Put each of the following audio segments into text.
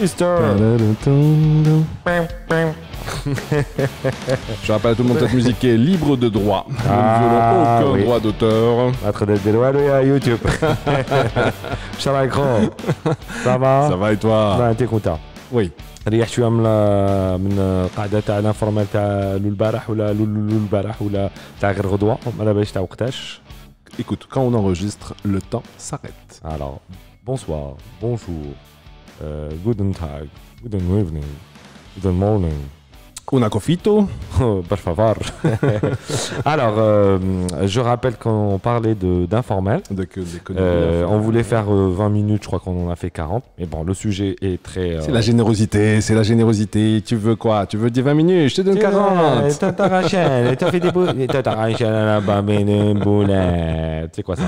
Je rappelle à tout le monde que cette musique est libre de droit. Nous ah, aucun droit d'auteur. Notre des lois, à YouTube. Ça va, grand. Ça va Ça va et toi bah, T'es content Oui. ريح شويه من من القاعده تاع لانفورمال تاع لو البارح ولا لو البارح ولا تاع غير ما تاع وقتاش Écoute, quand on enregistre, le temps s'arrête. Alors, bonsoir, bonjour, uh, guten Tag, guten Evening, good morning. Una oh, favor. Alors, euh, je rappelle qu'on parlait d'informel. Euh, on voulait euh, faire 20 minutes, je crois qu'on en a fait 40. Mais bon, le sujet est très. C'est la générosité, c'est la générosité. Tu veux quoi Tu veux dire 20 minutes Je te donne 40. T'as fait des C'est quoi ça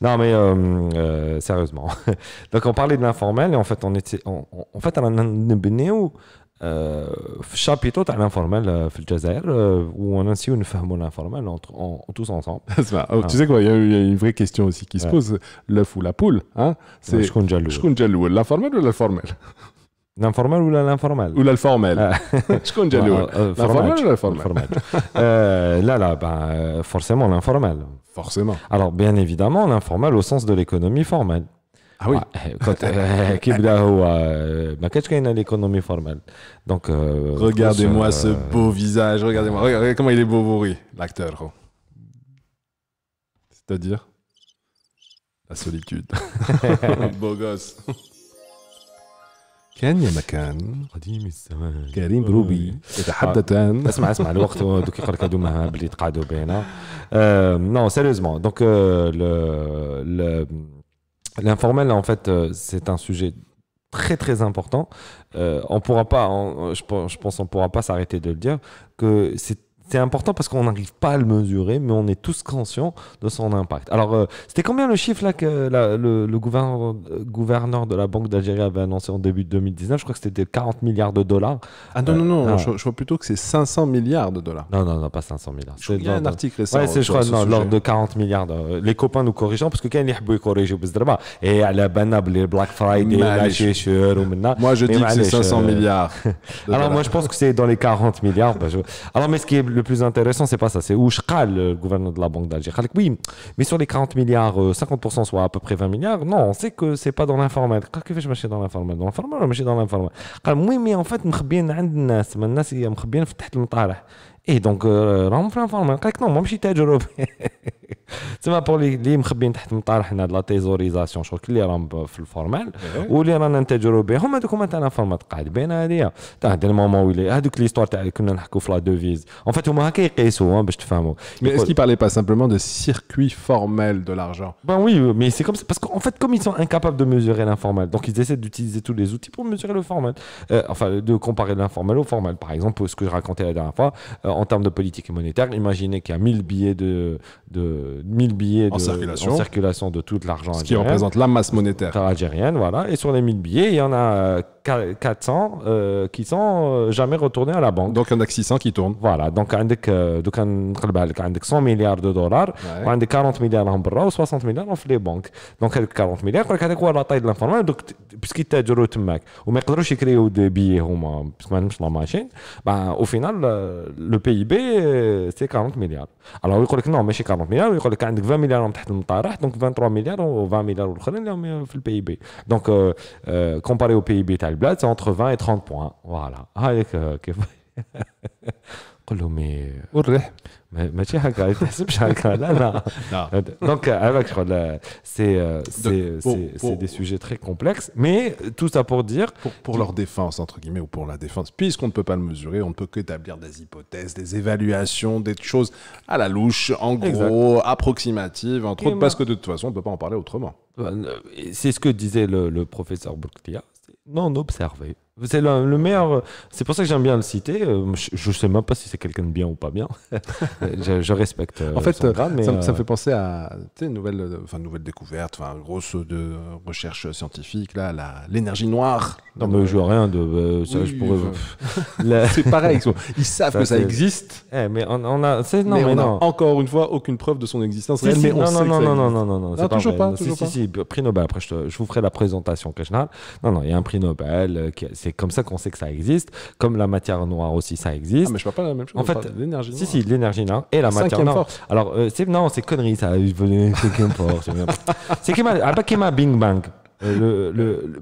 Non, mais sérieusement. Donc, on parlait de l'informel et en fait, on était. En, fait, on a un Chapitre à l'informel, Feljazer, où on a une femme ou l'informel, tous ensemble. Oh, tu ah. sais quoi, il y a une vraie question aussi qui se pose, l'œuf hein? ou la poule. Chouchou Njalou, l'informel ou l'informel L'informel ou l'informel ah. euh, euh, Ou l'informel le. L'informel ou l'informel Formel. Là, là, ben, euh, forcément, l'informel. Forcément. Alors, bien évidemment, l'informel au sens de l'économie formelle. Ah oui. Ah, eh, eh, eh, euh, bah, l'économie formelle. Donc euh, regardez-moi ce euh, beau visage, regardez-moi, regardez comment il est beau bourri, l'acteur. C'est-à-dire la solitude. beau gosse. كان يا مكان قديم الزمان يتحدثان le... L'informel, en fait, euh, c'est un sujet très très important. Euh, on pourra pas, je, je, pense, on pourra pas s'arrêter de le dire que c'est c'est important parce qu'on n'arrive pas à le mesurer, mais on est tous conscients de son impact. Alors, euh, c'était combien le chiffre là que le, euh, gouverneur, de la Banque d'Algérie avait annoncé en début 2019 Je crois que c'était 40 milliards de dollars. Ah non, non, non, euh, je, je, vois plutôt que c'est 500 milliards de dollars. Non, non, non, pas 500 milliards. Il y a un article récent. Ouais, c'est, je crois, non, l'ordre de 40 milliards. les copains nous corrigeons parce que quand ils corrigent, et à la les Black Friday, la e, Moi, je dis que c'est 500 milliards. Alors, moi, je pense que c'est dans les 40 milliards. Bah, Alors, mais ce qui est le plus intéressant, c'est pas ça. C'est où je le gouverneur de la Banque d'Alger. Oui, mais sur les 40 milliards, 50%, euh, soit à peu près 20 milliards, non, on sait que c'est pas dans l'informel. Qu'est-ce que je marche dans l'informel Dans l'informel je m'achète dans l'informel Oui, mais en fait, مخبيين vais الناس. gens ils sont تحت et eh, donc rampe en formel, carrément, moi je déjà j'ai, tu sais ma pote lui il me chérit, il me parle hein, c'est pas la y a un chouïa de rampe en formel, ou bien un a eux ils ont un peu de formes de carrément, hein, il y a des fois un histoires, ils nous a qu'on est en train de faire des en fait ils ont pas que des devis, mais te un Mais est-ce qu'il parlait pas simplement de circuit formel de l'argent Ben oui, mais c'est comme ça. parce qu'en fait comme ils sont incapables de mesurer l'informel, donc ils essaient d'utiliser tous les outils pour mesurer le formel, euh, enfin de comparer l'informel au formel, par exemple ce que je racontais la dernière fois. Euh, en termes de politique monétaire, imaginez qu'il y a 1000 billets de, de billets en, de, circulation. circulation de tout l'argent. Ce qui représente la masse monétaire algérienne, voilà. Et sur les 1000 billets, il y en a euh, 400 euh, qui sont euh, jamais retournés à la banque. Donc, un index 600 qui tourne. Voilà. Donc, un index 100 euh, bah, milliards de dollars, ouais. un a 40 milliards en bras 60 milliards en les banques. Donc, il y a 40 milliards, quand tu la taille de l'information, puisqu'il y a des mec, ou mec, je suis créé des billets, puisque même pas la machine, bah, au final, le PIB, c'est 40 milliards. Alors, il dit non, mais c'est 40 milliards, il dit que 20 milliards en tête de la donc 23 milliards ou 20 milliards dans le PIB. Donc, comparé au PIB, c'est entre 20 et 30 points. Voilà. des sujets très complexes mais tout ça pour dire pour, leur défense entre guillemets ou pour la défense puisqu'on ne peut pas le mesurer on ne peut qu'établir des hypothèses des évaluations des choses à la louche en gros approximatives entre autres parce que de toute façon on ne peut pas en parler autrement bah, euh, c'est ce que disait le, professeur Bourclia non, observé. C'est le, meilleur. C'est pour ça que j'aime bien le citer. Euh, je ne sais même pas si c'est quelqu'un de bien ou pas bien. je, respecte. Euh, en fait, son euh, ça, me fait penser à une nouvelle, enfin, découverte, enfin, grosse de recherche scientifique l'énergie noire. Non, mais je vois rien de. c'est pareil. Ils savent que ça existe. Eh, mais on, a. encore une fois aucune preuve de son existence mais on sait non, non, non, Toujours pas. si, si, prix Nobel. Après, je, vous ferai la présentation, Non, non, il y a un prix Nobel c'est comme ça qu'on sait que ça existe. Comme la matière noire aussi, ça existe. Ah, mais je parle pas la même chose. En fait, l'énergie noire. Si, si, l'énergie noire et la matière noire. Force. Alors, euh, c'est, non, c'est connerie, ça. C'est force. c'est qu'il y a Bing Bang. Euh, le,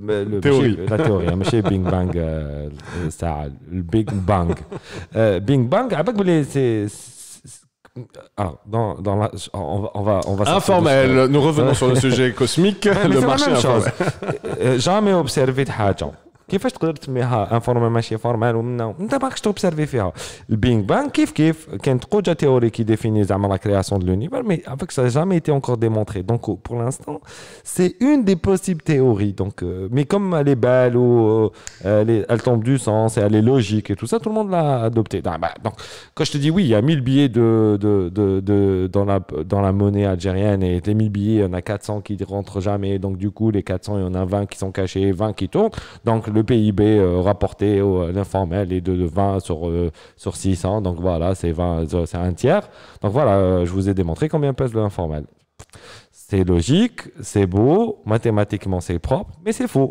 le, le, théorie. la théorie hein, euh, Ça. Le ça le Bing Bang. بينغ بانغ عباك بلي c'est, alors, dans, dans la, on va, on va, on va Informel, nous revenons sur le sujet cosmique. le marché informel. Jamais observé de كيفاش تقدر تسميها انفورمال ماشي فورمال ومنه انت ماكش Non, tu البينغ pas ça tu كانت قوجا Le كي Bang, زعما لا que دو لونيفر une افيك jamais été encore démontré. donc euh, mais comme elle est belle ou euh, elle, elle, tombe du sens et elle est logique et tout ça tout le monde l'a adopté ah, bah, donc quand je te dis oui il y a 1000 billets de, de, dans la dans la monnaie algérienne et les 1000 billets il y en a 400 qui rentrent jamais donc du coup les 400 il y en a 20 qui sont cachés 20 qui tournent donc le PIB euh, rapporté au l'informel est de 20 sur, euh, sur 600. Donc voilà, c'est 20, euh, un tiers. Donc voilà, je vous ai démontré combien pèse l'informel. C'est logique, c'est beau, mathématiquement c'est propre, mais c'est faux.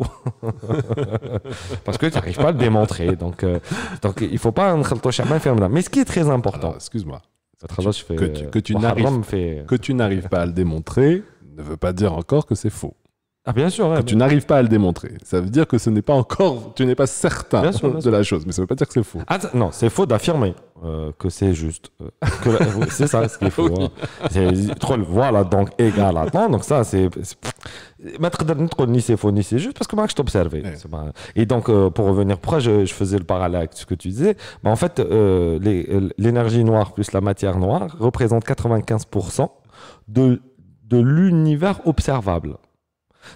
Parce que tu n'arrives pas à le démontrer. Donc, il ne faut pas ton chemin ferme Mais ce qui est très important. Excuse-moi. que tu n'arrives pas à le démontrer ne veut pas dire encore que c'est faux. Ah bien sûr. tu n'arrives pas à le démontrer. Ça veut dire que ce n'est pas encore, tu n'es pas certain de la chose, mais ça ne veut pas dire que c'est faux. Ah, non, c'est faux d'affirmer euh, que c'est juste. Euh, euh, c'est ça ce qui est faux. Hein. voilà, donc égal à temps. Donc ça, c'est. Mettre ni c'est faux ni c'est juste parce que moi je t'observais. Et donc, pour revenir, pourquoi je, faisais le parallèle avec ce que tu disais bah, En fait, l'énergie noire plus la matière noire représente 95% de, de l'univers observable.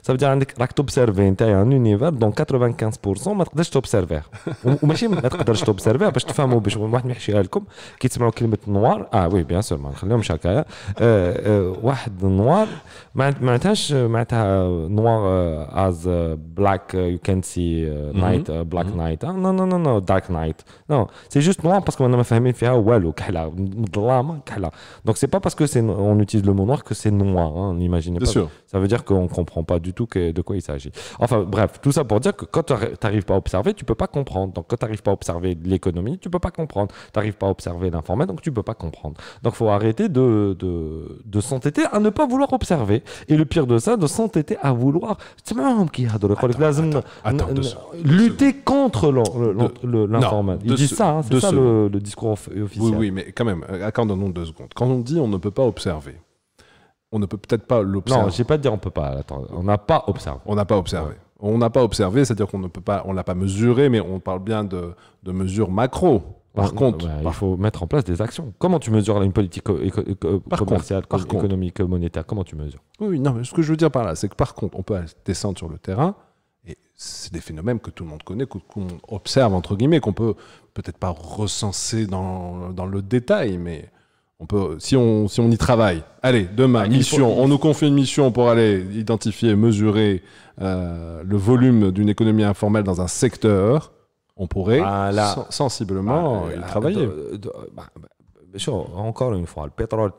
Ça veut dire que tu observes un univers dont 95% ما تقدرش تobserver وماشي ما تقدرش pas باش تفهموا واحد يحشيها utilise le mot noir que c'est noir on hein, imagine pas ça veut dire qu'on comprend pas du tout que, de quoi il s'agit. Enfin bref, tout ça pour dire que quand tu n'arrives pas à observer, tu peux pas comprendre. Donc quand tu n'arrives pas à observer l'économie, tu peux pas comprendre. Tu n'arrives pas à observer l'informel, donc tu peux pas comprendre. Donc il faut arrêter de, de, de s'entêter à ne pas vouloir observer. Et le pire de ça, de s'entêter à vouloir attends, lutter contre l'informel. Il dit ça, hein, c'est ça le, discours officiel. Oui, oui, mais quand même, euh, accordons-nous deux secondes. Quand on dit on ne peut pas observer, on ne peut peut-être pas l'observer. Non, je pas te dire on peut pas. Attends, on n'a pas observé. On n'a pas observé. On n'a pas observé, c'est-à-dire qu'on ne peut pas, on l'a pas mesuré, mais on parle bien de, mesures macro. Par contre, il faut mettre en place des actions. Comment tu mesures une politique euh, commerciale, économique, monétaire Comment tu mesures Oui, non, mais ce que je veux dire par là, c'est que par contre, on peut descendre sur le terrain et c'est des phénomènes que tout le monde connaît, qu'on observe entre guillemets, qu'on peut peut-être pas recenser dans, dans le détail, mais on peut, si, on, si on y travaille, allez, demain, ah, mission, on nous confie une mission pour aller identifier, mesurer euh, le volume d'une économie informelle dans un secteur, on pourrait sensiblement y travailler. encore une fois, le pétrole,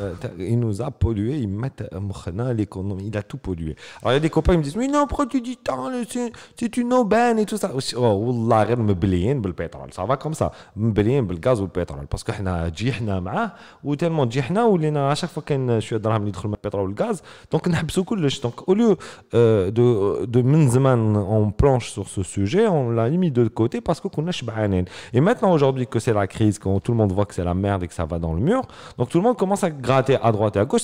euh, il nous a pollué, il met euh, l'économie, il a tout pollué. Alors il y a des copains qui me disent Mais non, prends-tu dis temps, c'est une aubaine et tout ça. Oh, Wallah, me le pétrole, ça va comme ça. Me blé le gaz ou le pétrole. Parce que nous sommes là, ou tellement nous à chaque fois que euh, je suis dans la pétrole ou le gaz. Donc Donc au lieu de mettre on planche sur ce sujet, on l'a mis de côté parce qu'on est sommes Et maintenant, aujourd'hui que c'est la crise, quand tout le monde voit que c'est la merde et que ça va dans le mur, donc tout le monde commence gratter à droite et à gauche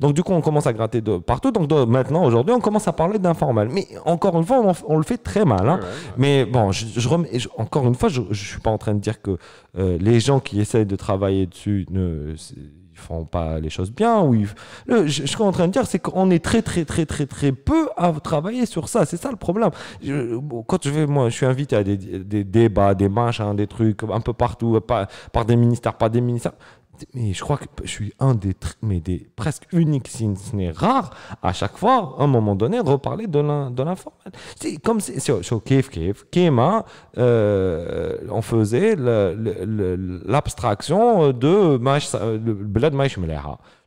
Donc du coup on commence à gratter de partout. Donc maintenant aujourd'hui on commence à parler d'informel. Mais encore une fois on le fait très mal hein. Mais bon, encore une fois je suis pas en train de dire que euh, les gens qui essayent de travailler dessus ne font pas les choses bien. Ou je, suis en train de dire, c'est qu'on est très, très, très, très, très peu à travailler sur ça. C'est ça le problème. quand je vais, moi, je suis invité à des, débats, des machins, des trucs un peu partout, par, par des ministères, pas des ministères mais je crois que je suis un des, mais des presque uniques, si ce n'est rare, à chaque fois, à un moment donné, de reparler de l'informel. C'est comme si, kiff, kiff, Kema, on faisait l'abstraction de euh, le bled Maïch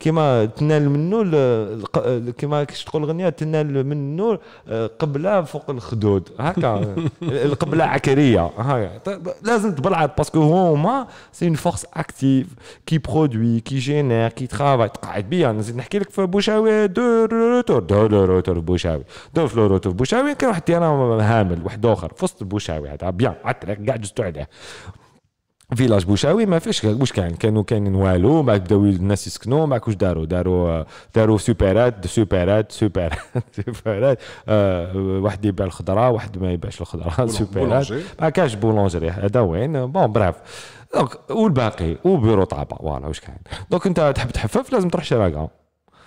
كيما تنال منه كيما كيش تقول الغنيه تنال منه آه، قبله فوق الخدود هكا القبله عكريه لازم تبلع باسكو هما سي اون فورس اكتيف كي برودوي كي جينير كي ترافاي تقعد بيا نزيد نحكي لك في بوشاوي دو روتور دو روتور بوشاوي دو فلو روتور بوشاوي كان واحد انا هامل واحد اخر في وسط بوشاوي هذا بيان على الطريق جزتو عليه فيلاج بوشاوي ما فيش واش كان كانوا كاينين والو ما بداو الناس يسكنوا ما واش داروا داروا داروا سوبرات سوبرات سوبرات سوبرات واحد يبيع الخضره واحد ما يبيعش الخضره سوبرات ما كاش بولونجري هذا وين بون براف دونك والباقي وبيرو طابا فوالا واش كاين دونك انت تحب تحفف لازم تروح شراكه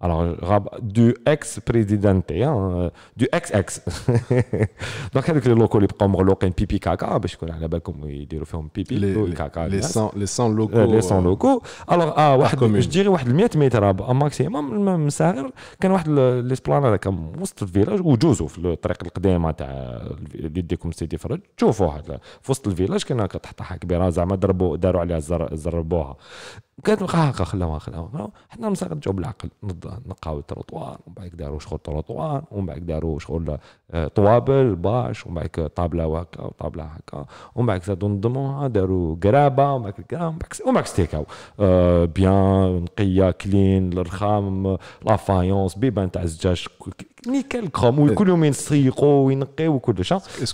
alors du ex présidente hein, du ex ex donc avec les locaux les بقاو مغلوقين بيبي كاكا باش يكون على بالكم يديروا فيهم بيبي كاكا لي سان لي سان لوكو لي سان لوكو الوغ اه واحد باش ديري واحد 100 متر ماكسيموم مساغر كان واحد ليسبلان هذاك وسط الفيلاج وجوزو في الطريق القديمه تاع اللي يديكم سيدي فرج تشوفوها في وسط الفيلاج كان هكا تحطها كبيره زعما ضربوا داروا عليها زربوها كانت هكا خلاوها خلاوها حنا مساق جاوب العقل نقاو التروطوار ومن بعد داروا شغل تروطوار ومن بعد داروا شغل آه، طوابل باش ومن بعد طابله هكا وطابله هكا ومن بعد زادوا نظموها داروا قرابه ومن بعد ومن بعد ستيكاو آه، بيان نقيه كلين الرخام لافايونس بيبان تاع الزجاج nickel chrome Est-ce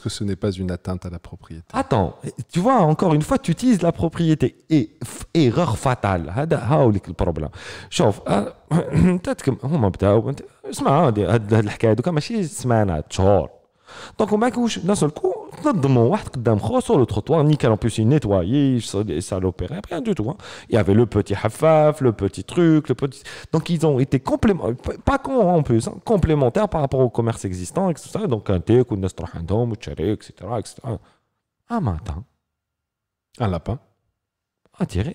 que ce n'est pas une atteinte à la propriété Attends, tu vois, encore une fois, tu utilises la propriété. Et erreur fatale. C'est le problème. شوف هما بداو اسمع هاد الحكايه دوكا ماشي شهور دونك que تنظموا sur le trottoir, لو nickel en plus بلوس nettoyer ça l'opérait rien du tout hein. il y avait le petit hafaf le petit truc le petit donc ils ont été complémentaires pas con en plus hein, complémentaire par rapport au commerce existant et tout donc un thé un a un etc etc un matin un lapin tiré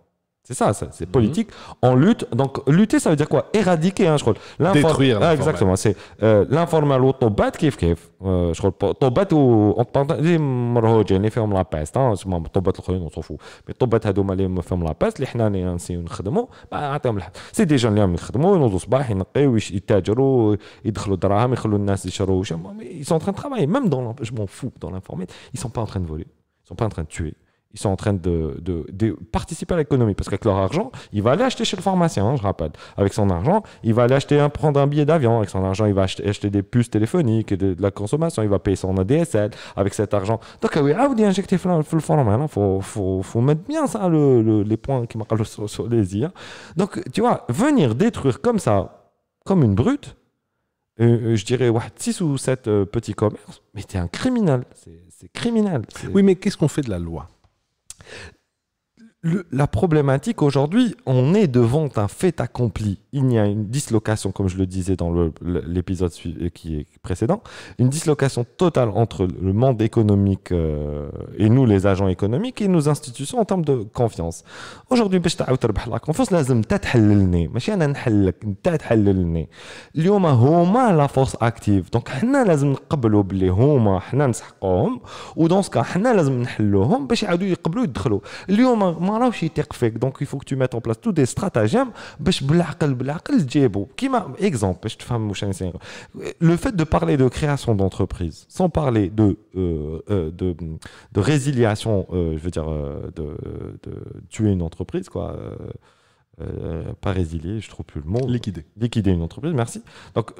C'est ça, c'est mhm. politique. Mmh. On lutte. Donc, lutter, ça veut dire quoi Éradiquer, hein, je crois. Détruire. Ah, exactement. C'est euh, l'informel ou ton bête qui est Je crois, ton ou. On te parle de. Je ne ferme la peste. Hein, ton bête, on s'en fout. Mais ton bête, on me ferme la peste. Les gens, ils ont fait un peu de C'est des gens, ils ont fait un peu de temps. Ils ont fait un peu de Ils ont fait un peu de temps. Ils sont en train de travailler. Même dans. Je m'en fous. Dans l'informel, ils sont pas en train de voler. Ils sont pas en train de tuer ils sont en train de, de, participer à l'économie parce qu'avec leur argent, il va aller acheter chez le pharmacien, hein, je rappelle. Avec son argent, il va aller acheter un, prendre un billet d'avion. Avec son argent, il va acheter, acheter des puces téléphoniques et de, la consommation. Il va payer son ADSL avec cet argent. Donc, ah oui, ah, vous injecter le forum. Il hein. faut, mettre bien ça, le, les points qui marquent sur, sur les yeux hein. Donc, tu vois, venir détruire comme ça, comme une brute, euh, euh, je dirais 6 ou 7 euh, petits commerces, mais t'es un criminel. C'est criminel. Oui, mais qu'est-ce qu'on fait de la loi la problématique aujourd'hui, on est devant un fait accompli il y a une dislocation, comme je le disais dans l'épisode euh, qui est précédent, une dislocation totale entre le monde économique euh, et nous, les agents économiques, et nos institutions en termes de confiance. Aujourd'hui, je vais vous parler de la confiance. Je vais vous parler de la confiance. la force active. Donc, nous devons les accepter, nous ou dans ce cas, nous devons les accepter pour qu'ils puissent entrer. Aujourd'hui, je ne sais pas si Donc, il faut que tu mettes en place tous des stratagèmes pour que Oh, exemple le fait de parler de création d'entreprise sans parler de euh, euh, de résiliation euh, je veux dire de tuer une entreprise quoi pas résilier je trouve plus le mot liquider liquider une entreprise merci donc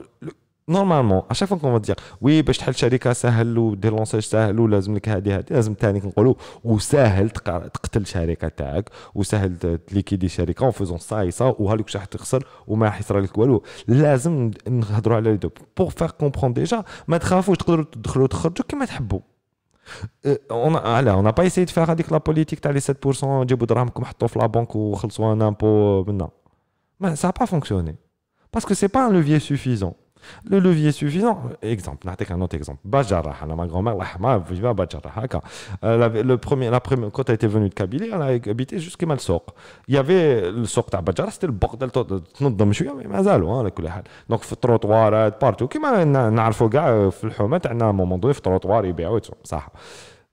نورمالمون ا فوا كون دير وي باش تحل شركه سهل ودير لونساج سهل ولازم لك هذه هذه لازم ثاني كنقولوا وساهل تقتل شركه تاعك وساهل تليكيدي شركه اون فوزون سايسا وهالك واش راح تخسر وما راح يصرى لك والو لازم نهضروا على لي دو بور فير كومبرون ديجا ما تخافوش تقدروا تدخلوا وتخرجوا كيما تحبوا اون أه، علاه اون با دو تفير هذيك لا بوليتيك تاع لي 7% جيبوا دراهمكم حطوا في لا بنك وخلصوا ان امبو منا ما سا با فونكسيوني باسكو سي با ان لوفيي سوفيزون لو لوفي سوفيزون اكزومبل نعطيك ان اوت اكزومبل باش انا ما غران مير الحمراء فيفا باش هكا لو برومي لا بريم كوت ايتي فوني دو كابيلي انا هابيتي جوسكي ما السوق يافي السوق تاع باش جراح سيتي البوردل تنظم شويه مي مازالوا على كل حال دونك في التروطوارات بارتو كيما نعرفوا كاع في الحومات عندنا مومون دوني في التروطوار يبيعوا صح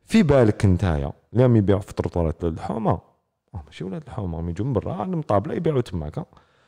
في بالك نتايا اللي يبيعوا في التروطوارات الحومه ماشي ولاد الحومه يجوا من برا عندهم طابله يبيعوا تماك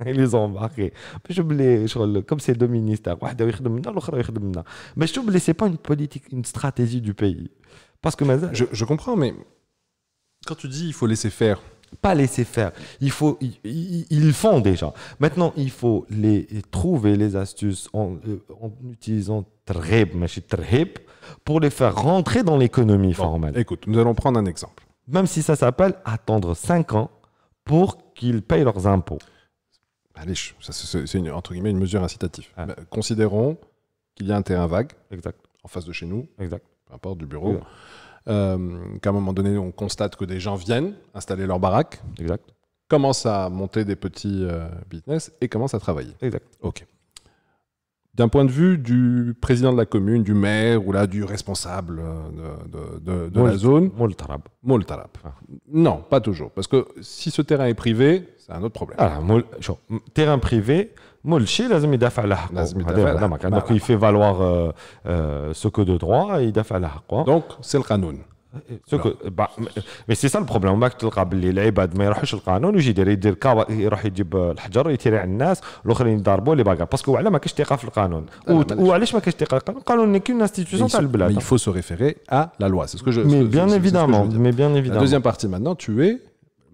Ils les ont marqués. Comme c'est deux ministres, Mais je مينيستير واحد pas منا pas une politique, une stratégie du pays. je, comprends mais quand tu dis il faut laisser faire pas laisser faire. Il faut, ils, font déjà. Maintenant, il faut les trouver les astuces en, euh, utilisant TREB pour les faire rentrer dans l'économie formelle. Écoute, nous allons prendre un exemple. Même si ça s'appelle attendre 5 ans pour qu'ils payent leurs impôts. Allez, c'est une, entre guillemets une mesure incitative. considérons qu'il y a un terrain vague exact. en face de chez nous, exact. peu importe du bureau, euh, qu'à un moment donné, on constate que des gens viennent installer leur baraque, exact. commencent à monter des petits euh, business et commencent à travailler. Exact. Ok d'un point de vue du président de la commune, du maire ou là du responsable euh, de, la zone. Ah. Non, pas toujours. Parce que si ce terrain est privé, c'est un autre problème. Ah, terrain privé, Molchi, ah, Donc bah. il fait valoir euh, euh, ce que de droit il dafala. Donc c'est le canon. Bah, mais مي سي سا البروبليم il faut se référer à la loi c'est ce que je mais bien évidemment mais bien évidemment deuxième partie maintenant tu es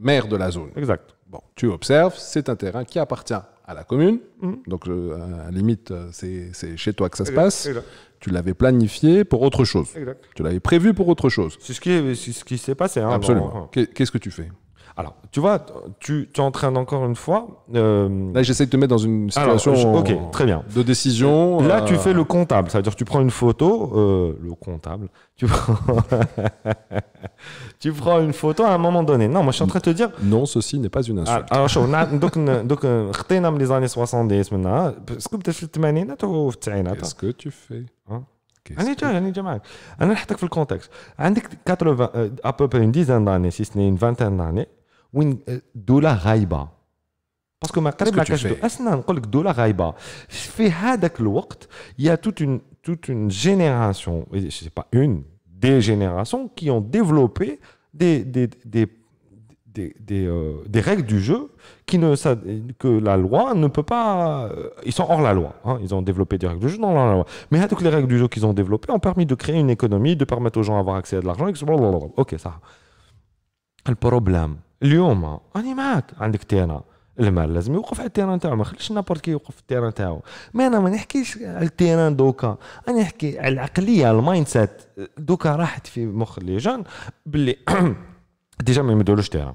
maire de la zone exact bon tu observes c'est un terrain qui appartient à la commune mhm. donc euh, à la limite euh, c'est chez toi que ça se passe tu l'avais planifié pour autre chose. Tu l'avais prévu pour autre chose. C'est ce qui, s'est passé. Hein. Absolument. Qu'est-ce que tu fais alors, tu vois, tu es en train encore une fois. Euh... Là, j'essaie de te mettre dans une situation Alors, je... okay, très bien. de décision. Là, tu euh, fais le comptable. C'est-à-dire, tu prends une photo, euh, le comptable. Tu prends... tu prends une photo à un moment donné. Non, moi, je suis en train de te dire. Non, ceci n'est pas une insulte. Ah, alors, donc, donc, euh, les années 70, maintenant. quest ce que tu fais Qu'est-ce que tu fais hein انا جاي انا جاي le انا نحطك في الكونتكست عندك 80 d'années, ديزان داني سي سنين vingtaine داني وين une غايبه باسكو ما que لاكاش دو اسنان نقول لك une غايبه في هذاك الوقت يا توت اون توت اون جينيراسيون سي با اون Des, des, euh, des, règles du jeu qui ne, que la loi ne peut pas. Euh, ils sont hors la loi. Hein. ils ont développé des règles du jeu dans la loi. Mais toutes les règles du jeu qu'ils ont développées ont permis de créer une économie, de permettre aux gens d'avoir accès à de l'argent. Ok, ça. Le problème, اليوم راني معاك عندك تيران المال لازم يوقف على التيران تاعو ما خليش نابورت كي يوقف في التيران تاعو مي انا ما نحكيش على التيران دوكا انا نحكي على العقليه المايند سيت دوكا راحت في مخ لي جون باللي ديجا ما يمدولوش تيران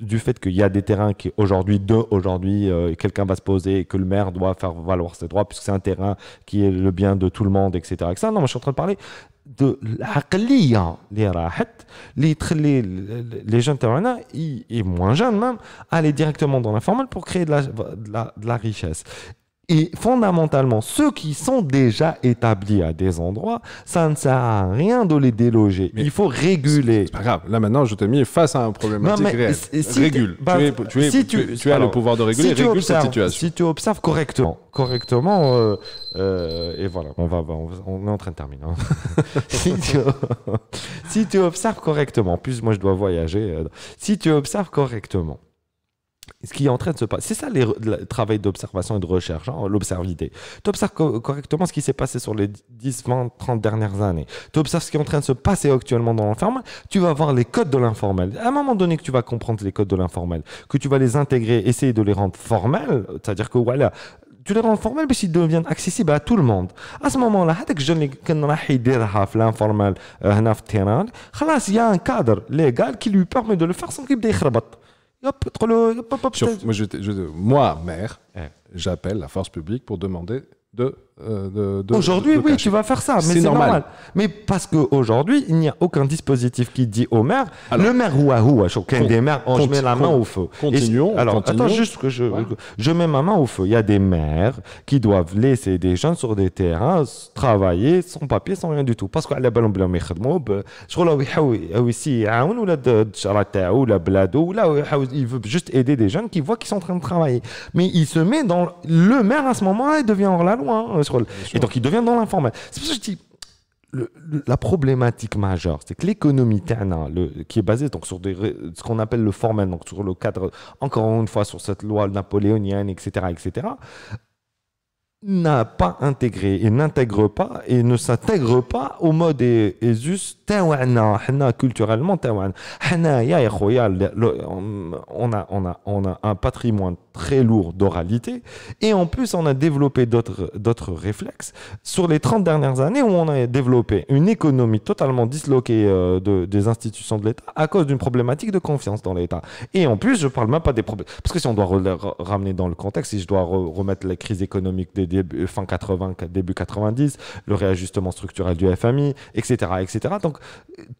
du fait qu'il y a des terrains qui aujourd'hui de aujourd'hui euh, quelqu'un va se poser et que le maire doit faire valoir ses droits puisque c'est un terrain qui est le bien de tout le monde etc non moi je suis en train de parler de l'aqliya les rahat les les jeunes terrains et moins jeunes même aller directement dans l'informel pour créer de la, de la richesse et fondamentalement, ceux qui sont déjà établis à des endroits, ça ne sert à rien de les déloger. Il faut réguler. C'est pas grave. Là maintenant, je te mets face à un problème non, Régule. tu, tu, as le pouvoir de réguler. Si régule cette situation. Si tu observes correctement, correctement, euh, euh, et voilà, on va, on, est en train de terminer. Hein. si, tu, observes correctement, en plus moi je dois voyager. Euh, si tu observes correctement ce qui est en train de se passer. C'est ça les, le travail d'observation et de recherche, hein, l'observité. Tu observes correctement ce qui s'est passé sur les 10, 20, 30 dernières années. Tu observes ce qui est en train de se passer actuellement dans l'informel. Tu vas voir les codes de l'informel. À un moment donné que tu vas comprendre les codes de l'informel, que tu vas les intégrer, essayer de les rendre formels, c'est-à-dire que voilà, tu les rends formels mais qu'ils deviennent accessibles à tout le monde. À ce moment-là, euh, il y a un cadre légal qui lui permet de le faire sans qu'il يبدا moi, maire, j'appelle la force publique pour demander de euh, aujourd'hui, oui, tu vas faire ça, mais c'est normal. Mais parce qu'aujourd'hui, il n'y a aucun dispositif qui dit au maire, le maire ouahou, à chacun des maires, on met la main au feu. Continuons. alors, attends, juste que je, je mets ma main au feu. Il y a des maires qui doivent laisser des gens sur des terrains travailler sans papier, sans rien du tout. Parce qu'à bah, ah ah ah, la il veut juste aider des jeunes qui voient qu'ils sont en train de travailler. Mais il se met dans le maire à ce moment-là, il devient hors la loi. Hein. Et donc, il devient dans l'informel C'est pour ça que je dis. la problématique majeure, c'est que l'économie qui est basée donc sur ce qu'on appelle le formel, donc sur le cadre, encore une fois, sur cette loi napoléonienne, etc., etc., n'a pas intégré et n'intègre pas et ne s'intègre pas au mode et, juste تاوعنا حنا on a on a on a un patrimoine très lourd d'oralité et en plus on a développé d'autres d'autres réflexes sur les 30 dernières années où on a développé une économie totalement disloquée euh, des institutions de l'État à cause d'une problématique de confiance dans l'État. Et en plus, je parle même pas des problèmes parce que si on doit ramener dans le contexte, si je dois remettre la crise économique des débuts fin 80 début 90, le réajustement structurel du FMI, etc., etc. Donc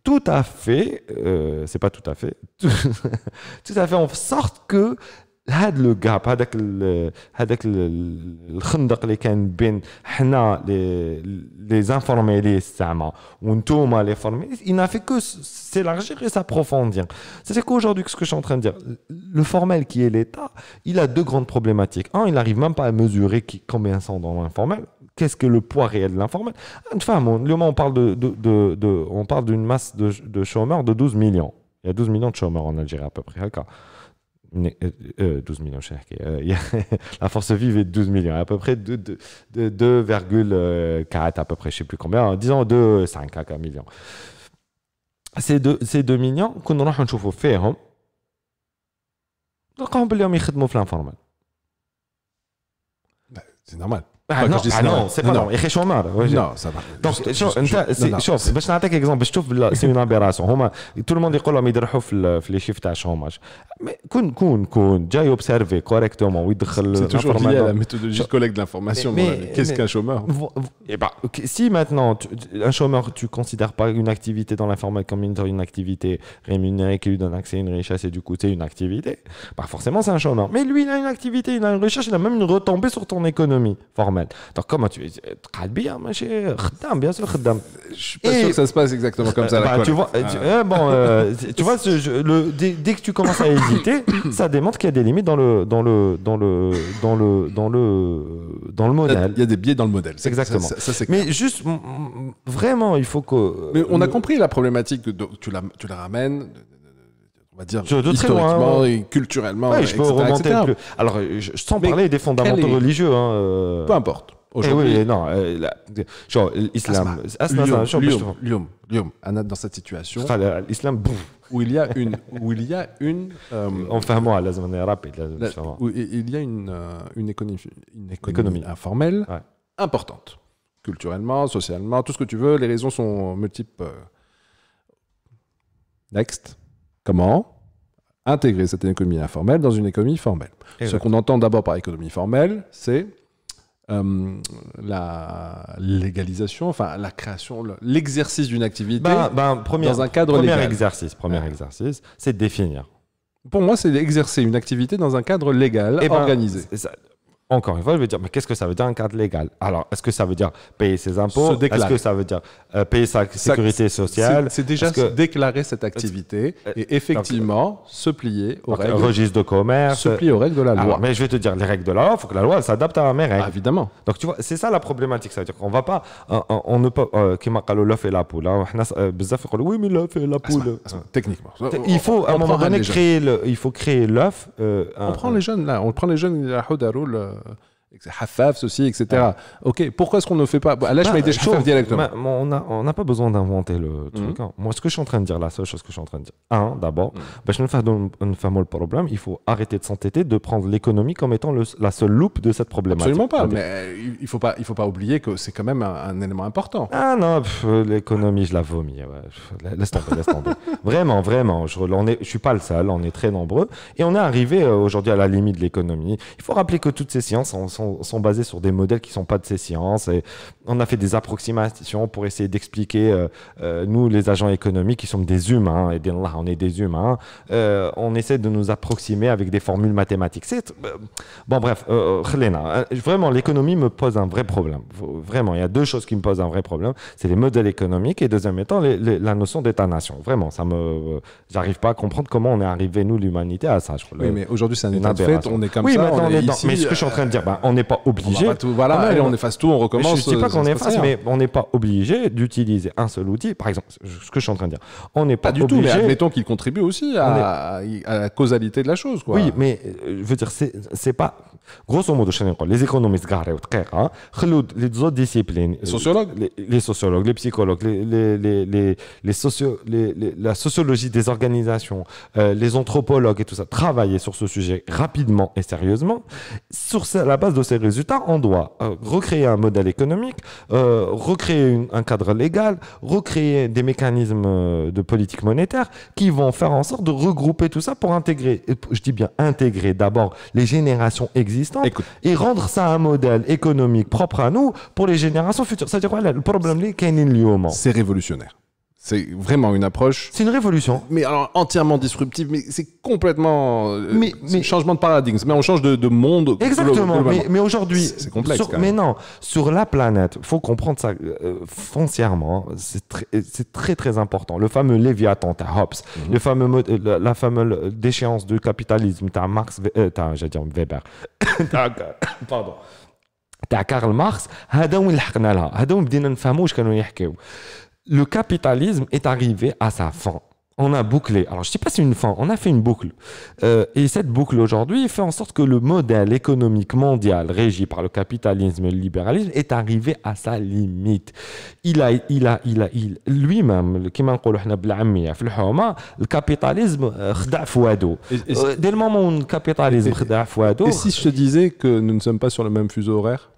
tout à fait, euh, c'est pas tout à fait, tout, à fait en sorte que le le gap, hadak le le le les كان بين حنا les il n'a fait que s'élargir et s'approfondir c'est qu'aujourd'hui ce que je suis en train de dire le formel qui est l'état il a deux grandes problématiques un il n'arrive même pas à mesurer combien sont dans l'informel qu'est-ce que le poids réel de l'informel Enfin, on, on parle de, de, on parle d'une masse de, chômeurs de 12 millions. Il y a 12 millions de chômeurs en Algérie à peu près. 12 euh, euh, millions, cher. Euh, la force vive est de 12 millions, à peu près 2,4 à peu près, je ne sais plus combien, hein. disons 2,5 hein, millions. Ces 2 millions, quand hein, on va les fait, on va les C'est normal. Ah non, c'est pas vrai. Non, c'est pas chômeur. Non, ça va. Donc, je vais vous donner un exemple. Je trouve que c'est une aberration. Tout le monde dit qu'il il a les chiffres de chômage. Mais quand on a observé correctement, c'est toujours lié à la méthodologie de collecte de l'information. Qu'est-ce qu'un chômeur Si maintenant, un chômeur, tu ne considères pas une activité dans l'informatique comme une activité rémunérée qui lui donne accès à une richesse et du coup, c'est une activité, forcément, c'est un chômeur. Mais lui, il a une activité, il a une richesse, il a même une retombée sur ton économie donc, comment tu. Tu bien, mais je bien sûr, Je suis pas sûr que ça se passe exactement comme ça. Bah, tu vois, euh, euh, bon, euh, tu vois dès, que tu commences à hésiter, ça démontre qu'il y a des limites dans le, dans le, dans le, dans le, dans le, dans le modèle. Il y a des biais dans le modèle. Exactement. Mais juste, vraiment, il faut que. Mais on a compris la problématique. Tu la, tu la ramènes on va dire, historiquement hein. et culturellement. je peux remonter Alors, euh, je, sans parler des fondamentaux religieux. Hein, euh. Peu importe. Aujourd'hui. Eh oui, non. Euh, genre, l'islam. L'islam, dans cette situation. L'islam, Où il y a une. Où il y a une euh, enfin, moi, la zone rapide. Où il y a une, une, économie, une économie, informelle importante. Culturellement, socialement, tout ce que tu veux, les raisons sont multiples. Next. Comment Intégrer cette économie informelle dans une économie formelle. Ce qu'on entend d'abord par économie formelle, c'est euh, la légalisation, enfin la création, l'exercice d'une activité ben, ben, dans un cadre légal. Exercice, premier exercice, c'est définir. Pour moi, c'est exercer une activité dans un cadre légal et eh ben, organisé. Encore une fois, je veux dire, mais qu'est-ce que ça veut dire un cadre légal Alors, est-ce que ça veut dire payer ses impôts Est-ce que ça veut dire euh, payer sa sécurité sociale C'est déjà déclarer cette activité euh, et effectivement euh, se plier aux règles. Registre de commerce. Se plier aux règles de la loi. mais je vais te dire, les règles de la loi, il faut que la loi s'adapte à mes règles. Ah, évidemment. Donc, tu vois, c'est ça la problématique. Ça veut dire qu'on va pas. On, ne peut. Kima l'œuf et la poule. Hein. Oui, mais l'œuf et la poule. Techniquement. Il faut, à un moment donné, créer l'œuf. Il faut créer l'œuf. On prend les jeunes, là. On prend les jeunes, la euh, Hafaf, ceci, etc. Ok, pourquoi est-ce qu'on ne fait pas bah, Là, bah, je bah, des choses bah, on n'a pas besoin d'inventer le mhm. truc. Hein. Moi, ce que je suis en train de dire, la seule chose que je suis en train de dire, un, d'abord, mhm. bah, je ne fais pas le problème, il faut arrêter de s'entêter, de prendre l'économie comme étant la seule loupe de cette problématique. Absolument pas, mais euh, il ne faut, pas, il faut pas oublier que c'est quand même un, élément important. Ah non, l'économie, je la vomis. Laisse tomber, laisse tomber. vraiment, vraiment, je ne suis pas le seul, on est très nombreux. Et on est arrivé euh, aujourd'hui à la limite de l'économie. Il faut rappeler que toutes ces sciences sont sont, basés sur des modèles qui ne sont pas de ces sciences. Et on a fait des approximations pour essayer d'expliquer, euh, euh, nous, les agents économiques, qui sommes des humains, et là, on est des humains, euh, on essaie de nous approximer avec des formules mathématiques. C'est, bon, bref, vraiment, l'économie me pose un vrai problème. Vraiment, il y a deux choses qui me posent un vrai problème. C'est les modèles économiques et, deuxième étant, la notion d'État-nation. Vraiment, ça me, j'arrive pas à comprendre comment on est arrivé, nous, l'humanité, à ça. oui, mais aujourd'hui, c'est un état de fait, on est comme ça. On mais ce que je suis en train de dire, bah, on n'est pas obligé. On voilà, on efface tout, on recommence. je ne dis pas euh, qu'on efface, mais on n'est pas obligé d'utiliser un seul outil. Par exemple, ce que je suis en train de dire, on n'est pas, pas, du tout. Mais admettons qu'il contribue aussi à, la causalité de la chose. Oui, mais euh, je veux dire, c'est pas Grosso modo, les économistes hein. les autres disciplines. Euh, les sociologues les, sociologues, les psychologues, les, la sociologie des organisations, euh, les anthropologues et tout ça, travailler sur ce sujet rapidement et sérieusement. Sur la base de ces résultats, on doit euh, recréer un modèle économique, recréer un cadre légal, recréer des mécanismes de politique monétaire qui vont faire en sorte de regrouper tout ça pour intégrer, je dis bien intégrer d'abord les générations existantes et rendre ça un modèle économique propre à nous pour les générations futures. C'est-à-dire, le problème, c'est révolutionnaire. C'est vraiment une approche. C'est une révolution. Mais alors entièrement disruptive, mais c'est complètement. mais, changement de paradigme. Mais on change de, monde. Exactement. Mais, aujourd'hui. C'est complexe. Mais non, sur la planète, faut comprendre ça foncièrement. C'est très, très, important. Le fameux Léviathan, as Hobbes. le fameux, la, fameuse déchéance du capitalisme, t'as Marx. t'as, j'allais dire Weber. pardon. تاع Karl le capitalisme est arrivé à sa fin. On a bouclé. Alors, je ne sais pas si une fin, on a fait une boucle. Euh, et cette boucle aujourd'hui fait en sorte que le modèle économique mondial régi par le capitalisme et le libéralisme est arrivé à sa limite. Il a, il a, il a, il, lui-même, le capitalisme, euh, euh, dès le moment où le capitalisme, et si je te disais que nous ne sommes pas sur le même fuseau horaire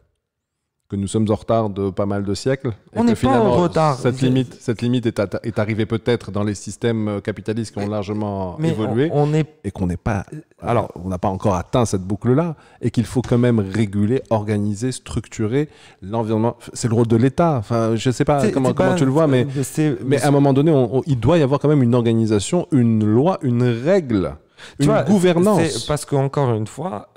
que nous sommes en retard de pas mal de siècles. On n'est pas en retard. Cette limite, cette limite est, arrivée peut-être dans les systèmes euh, capitalistes qui ont largement évolué. On, Et qu'on n'est pas. Euh, alors, euh, on n'a pas encore atteint cette boucle-là, et qu'il faut quand même réguler, organiser, structurer l'environnement. C'est le rôle de l'État. Enfin, je ne sais pas comment, comment tu le vois, mais, mais à un moment donné, il doit y avoir quand même une organisation, une loi, une règle, une gouvernance. Parce qu'encore une fois,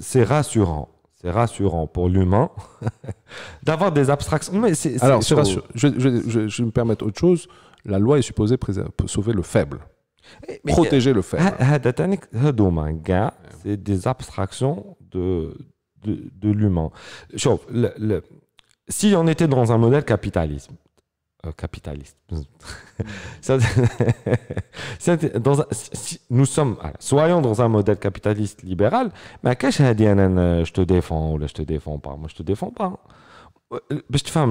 c'est rassurant c'est rassurant pour l'humain d'avoir des abstractions. Mais c'est je, me permets autre chose. La loi est supposée sauver le faible, eh, protéger le faible. C'est des abstractions de, de, de l'humain. Si on était dans un modèle capitalisme, euh, capitaliste. nous sommes, soyons dans un modèle capitaliste libéral, mais qu'est-ce euh, je te défends ou je te défends pas Moi, je te défends pas. Euh,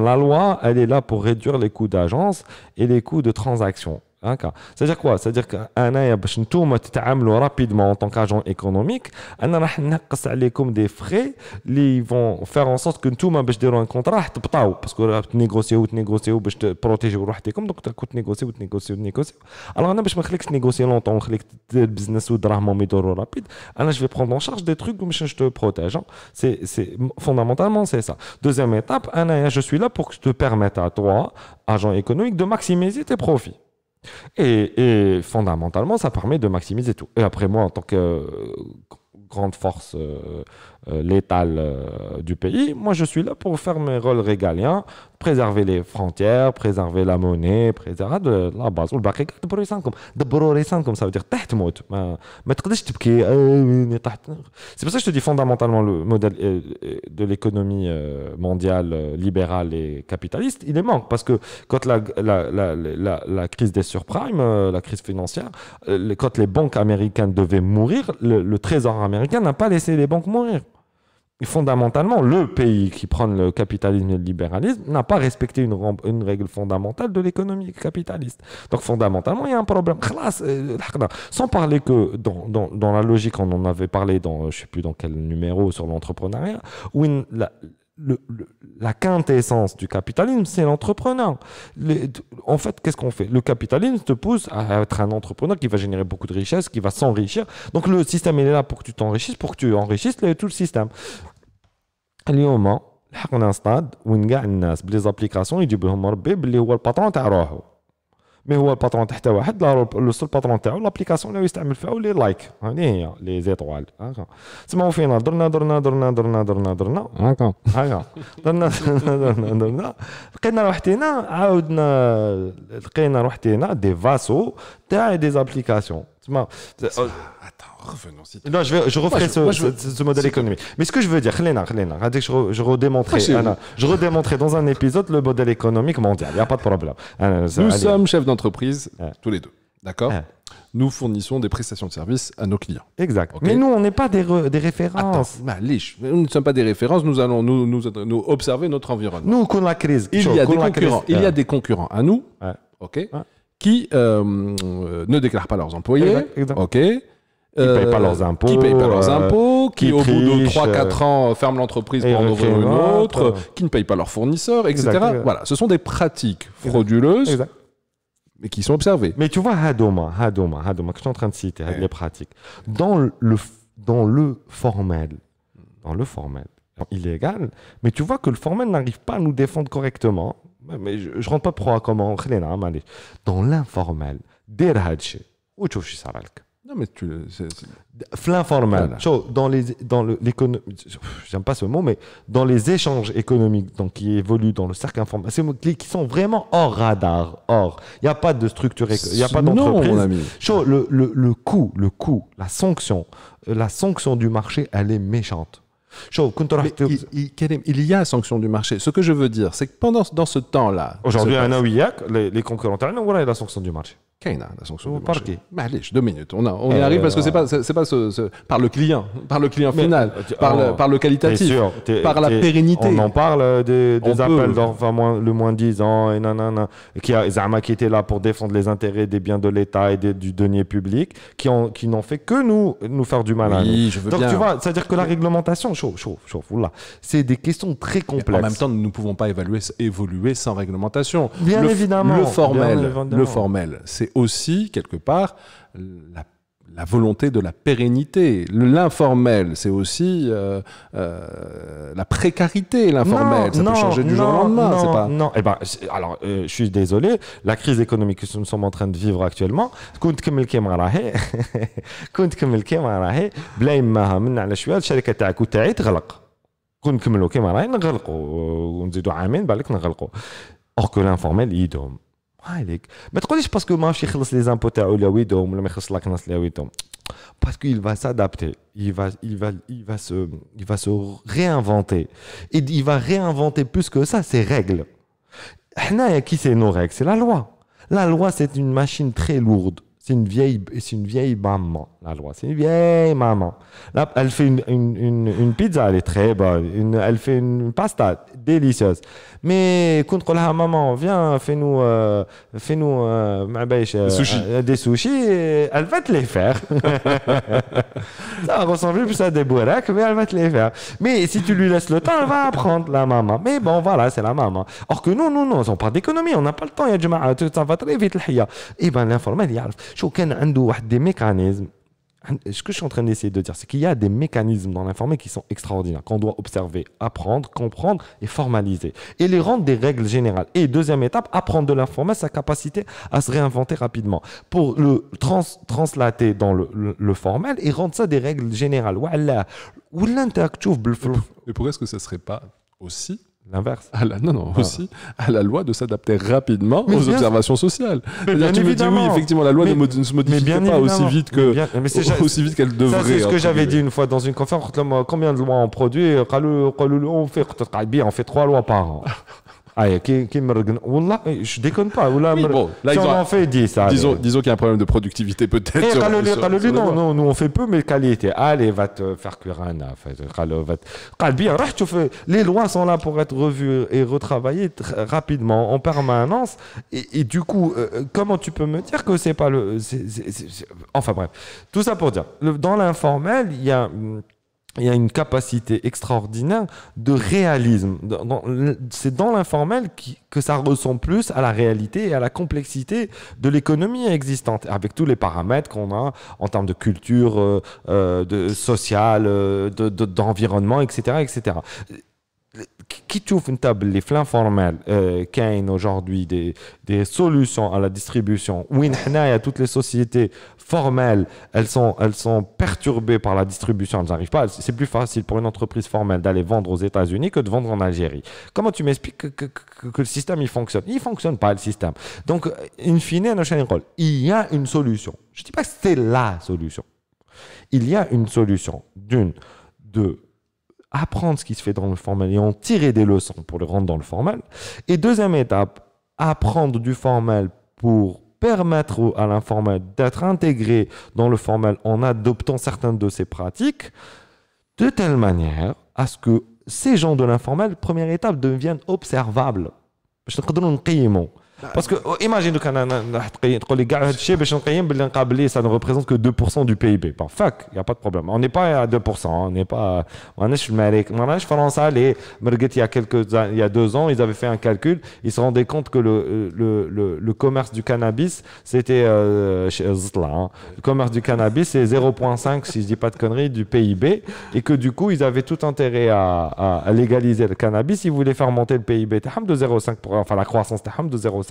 la loi, elle est là pour réduire les coûts d'agence et les coûts de transaction d'accord hein, ça veut dire quoi ça veut dire que ana ya باش نتوما تتعاملوا rapidement en tant qu'agent économique ana راح ننقص عليكم des frais qui vont faire en sorte que n'touma باش dirou un contrat htbtaw parce que ou négociez négociez باش protegez vous-mêmes donc tu كنت négociez négociez alors ana باش négocier longtemps tu te خليك business و دراهمو ميدورو rapid ana je vais prendre en charge des trucs comme ça je te protège hein. c'est fondamentalement c'est ça deuxième étape je suis là pour te permettre à toi agent économique de maximiser tes profits et, fondamentalement, ça permet de maximiser tout. Et après, moi, en tant que euh, grande force euh, euh, l'étal euh, du pays. Moi, je suis là pour faire mes rôles régaliens, préserver les frontières, préserver la monnaie, préserver la base. comme ça veut dire ah C'est pour ça que je te dis fondamentalement le modèle euh, de l'économie mondiale libérale et capitaliste, il est manque parce que quand la, la, la, la, crise des surprimes, la crise financière, quand les banques américaines devaient mourir, le trésor américain n'a pas laissé les banques mourir fondamentalement, le pays qui prend le capitalisme et le libéralisme n'a pas respecté une, une règle fondamentale de l'économie capitaliste. Donc fondamentalement, il y a un problème. Euh, Sans parler que dans, la logique, on en avait parlé dans, je ne sais plus dans quel numéro, sur l'entrepreneuriat, où la, le, la quintessence du capitalisme, c'est l'entrepreneur. En fait, qu'est-ce qu'on fait Le capitalisme te pousse à être un entrepreneur qui va générer beaucoup de richesses, qui va s'enrichir. Donc le système, il est là pour que tu t'enrichisses, pour que tu enrichisses tout le système. اليوم لحقنا ستاد وين كاع الناس بلي زابليكاسيون يجيب لهم ربي بلي هو الباترون تاع روحو مي هو الباترون تحت واحد لو سول باترون تاعو لابليكاسيون اللي يستعمل فيها ولي لايك هذه هي لي زيتوال هكا تسمى فينا درنا درنا درنا درنا درنا درنا هكا هكا درنا درنا درنا درنا لقينا روحتينا عاودنا لقينا روحتينا دي فاسو et des applications. Euh, euh, Attends, revenons. non, je, je referai ce, modèle économique. Mais ce que je veux dire, je, je, je dans un épisode le modèle économique mondial. Il n'y a pas de problème. Euh, nous sommes chefs d'entreprise, tous les deux. D'accord Nous fournissons des prestations de services à nos clients. Exact. mais nous, on n'est pas des, références. Attends, nous ne sommes pas des références. Nous allons nous, observer notre environnement. Nous, qu'on la crise. Il y a, des concurrents, il y a des concurrents à nous. OK qui euh, ne déclarent pas leurs employés. ok. Qui ne euh, payent pas leurs euh, impôts. Qui au bout de 3-4 ans ferment l'entreprise pour en ouvrir une autre, qui ne payent pas leurs fournisseurs, etc. voilà, ce sont des pratiques frauduleuses mais qui sont observées. Mais tu vois, Hadoma, Hadoma, que je suis en train de citer, les pratiques, dans le, dans le formel, dans le formel, illégal, mais tu vois que le formel n'arrive pas à nous défendre correctement mais je, ne rentre pas pro comment dans l'informel دير هادشي tu vois ce لك Non, mais tu. l'informel. Dans les, dans l'économie, j'aime pas ce mot, mais dans les échanges économiques donc, qui évoluent dans le cercle informel, c'est qui sont vraiment hors radar, hors. Il n'y a pas de structure, il y a pas d'entreprise. Chaud, le, le, le coût, le coût, la sanction, euh, la sanction du marché, elle est méchante il y a sanction du marché ce que je veux dire c'est que pendant dans ce temps là aujourd'hui un les concurrents la sanction du marché كاينه عندها سانكسيون دو Allez, deux minutes. On y euh, arrive parce que c'est pas c'est pas par le client par le client final euh, par le oh, qualitatif par la pérennité on en parle euh, des, appels d'enfants, moins, le moins 10 ans et nanana qui a Zama qui était là pour défendre les intérêts des biens de l'État et du denier public qui n'ont fait que nous faire du mal à Je Donc tu vois, c'est à dire que la réglementation chaud chaud chaud là, c'est des questions très complexes. En même temps, nous ne pouvons pas évoluer sans réglementation. Bien évidemment. formel, le formel, c'est aussi, quelque part, la volonté de la pérennité. L'informel, c'est aussi euh, euh, la précarité, l'informel. Ça peut changer du jour au lendemain. Non, non. Eh ben, alors, euh, je suis désolé, la crise économique que nous sommes en train de vivre actuellement, mais عليك ما تقوليش باسكو ما عرفش يخلص لي زامبو تاعو لعويدهم ولا ما يخلص لاكناس لعويدهم parce qu'il va s'adapter il va il va il va se il va se réinventer et il va réinventer plus que ça c'est règles حنايا qui c'est nos règles c'est la loi la loi c'est une machine très lourde c'est une vieille, c'est une vieille maman, la loi. C'est une vieille maman. Là, elle fait une, une, une, pizza, elle est très bonne. elle fait une pasta délicieuse. Mais contre la maman, viens, fais-nous, euh, fais-nous euh, des sushis. Euh, elle va te les faire. ça ressemble plus à des bourraques, mais elle va te les faire. Mais si tu lui laisses le temps, elle va apprendre la maman. Mais bon, voilà, c'est la maman. Or que non, non, non, on parle d'économie, on n'a pas le temps. Il y a du mal, ça va très vite. Et eh ben l'informel, il y a شو كان عنده ce que je suis en train d'essayer de dire, c'est qu'il y a des mécanismes dans l'informatique qui sont extraordinaires, qu'on doit observer, apprendre, comprendre et formaliser. Et les rendre des règles générales. Et deuxième étape, apprendre de l'informatique, sa capacité à se réinventer rapidement. Pour le translater dans le, formel et rendre ça des règles générales. Voilà. Et pourquoi est-ce que ça ne serait pas aussi l'inverse. À la, non, non, ah. aussi à la loi de s'adapter rapidement aux observations sociales. tu me dis oui, effectivement, la loi ne, se modifie pas aussi vite que bien, aussi vite qu'elle devrait. C'est ce que j'avais dit une fois dans une conférence. Combien de lois on produit On fait trois lois par an. Ah, qui, eh, je déconne pas. ou en fait 10. Disons, qu'il y a un problème de productivité peut-être. Eh, non, non, nous on fait peu, mais qualité. Allez, va te faire cuire un Les lois sont là pour être revues et retravaillées rapidement, en permanence. Et, du coup, euh, euh, comment tu peux me dire que c'est pas le. enfin bref. Tout ça pour dire, dans l'informel, il y a. Hmm, il y a une capacité extraordinaire de réalisme. C'est dans l'informel que ça ressemble plus à la réalité et à la complexité de l'économie existante, avec tous les paramètres qu'on a en termes de culture euh, euh, de, sociale, euh, d'environnement, etc., etc qui trouve une table les flins formelles euh, aujourd'hui des, des solutions à la distribution où a toutes les sociétés formelles elles sont elles sont perturbées par la distribution elles n'arrivent pas c'est plus facile pour une entreprise formelle d'aller vendre aux États-Unis que de vendre en Algérie comment tu m'expliques que, que, que, le système il fonctionne il fonctionne pas le système donc in fine il y a une solution je dis pas que c'est la solution il y a une solution d'une deux apprendre ce qui se fait dans le formel et en tirer des leçons pour le rendre dans le formel. Et deuxième étape, apprendre du formel pour permettre à l'informel d'être intégré dans le formel en adoptant certaines de ses pratiques, de telle manière à ce que ces gens de l'informel, première étape, deviennent observables. Je te donne un parce que imagine انا راح تقول لي كاع هذا الشيء باش نقيم باللي نقابل ne سا نو ريبريزونت كو 2% دو بي بي فاك يا با دو بروبليم n'est با 2% il y با ماناش الماريك ماناش فرنسا اللي مرقت يا كيلكو ans ils avaient fait un calcul ils se rendaient compte que le commerce du cannabis c'était le commerce du cannabis c'est 0.5 si je dis pas de conneries du PIB et que du coup ils avaient tout intérêt à, à légaliser le cannabis ils voulaient faire monter le PIB de 0.5 enfin la croissance de 0.5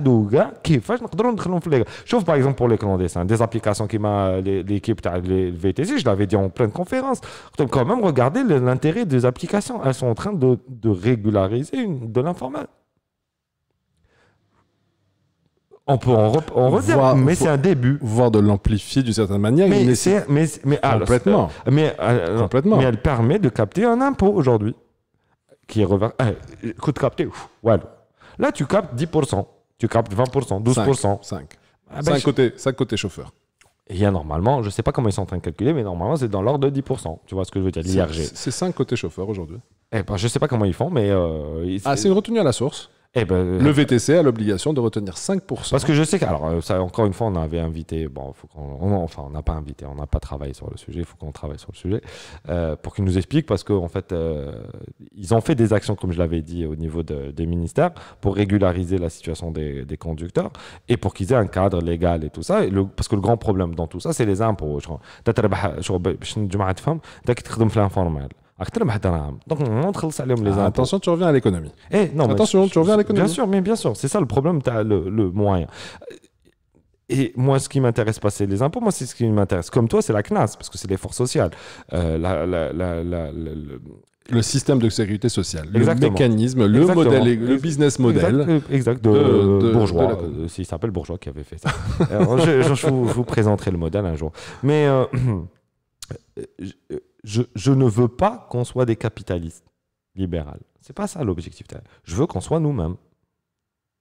douga, Je trouve par exemple pour les clandestins, des applications qui m'a l'équipe VTC, je l'avais dit en pleine conférence. Quand même regarder l'intérêt des applications, elles sont en train de régulariser de l'informel. On peut on mais c'est un début, voire de l'amplifier d'une certaine manière. Mais mais complètement, euh, elle permet de capter un impôt aujourd'hui qui est euh, capter, Là, tu captes 10% tu captes 20%, 12%. 5. 5, côté, chauffeur. Il y a normalement, je ne sais pas comment ils sont en train de calculer, mais normalement, c'est dans l'ordre de 10%. Tu vois ce que je veux dire, l'IRG. C'est 5 côtés chauffeur aujourd'hui. Eh ben, je ne sais pas comment ils font, mais. Euh, ah, c'est une retenue à la source eh ben, euh, le VTC a l'obligation de retenir 5%. Parce que je sais que, alors, euh, ça, encore une fois, on avait invité, bon, enfin, on n'a pas invité, on n'a pas travaillé sur le sujet, il faut qu'on travaille sur le sujet, euh, pour qu'ils nous expliquent, parce qu'en fait, ils ont fait des actions, comme je l'avais dit, au niveau des ministères, pour régulariser la situation des, des conducteurs et pour qu'ils aient un cadre légal et tout ça. parce que le grand problème dans tout ça, c'est les impôts. Je crois. اكثر من ah, reviens à l'économie. Attention, عليهم لي اتونسيون تو ريفيان ليكونومي اي نو اتونسيون تو ريفيان ليكونومي بيان سور مي بيان سور سي سا Et moi, ce qui m'intéresse pas, c'est les impôts. Moi, c'est ce qui m'intéresse. Comme toi, c'est la CNAS, parce que c'est l'effort social. Euh, le système de sécurité sociale, le mécanisme, le modèle, le business model. Exact, euh, exact de, euh, bourgeois. s'il s'appelle bourgeois qui avait fait ça. je, vous, présenterai le modèle un jour. Mais. je, ne veux pas qu'on soit des capitalistes libérales. C'est pas ça l'objectif. Je veux qu'on soit nous-mêmes.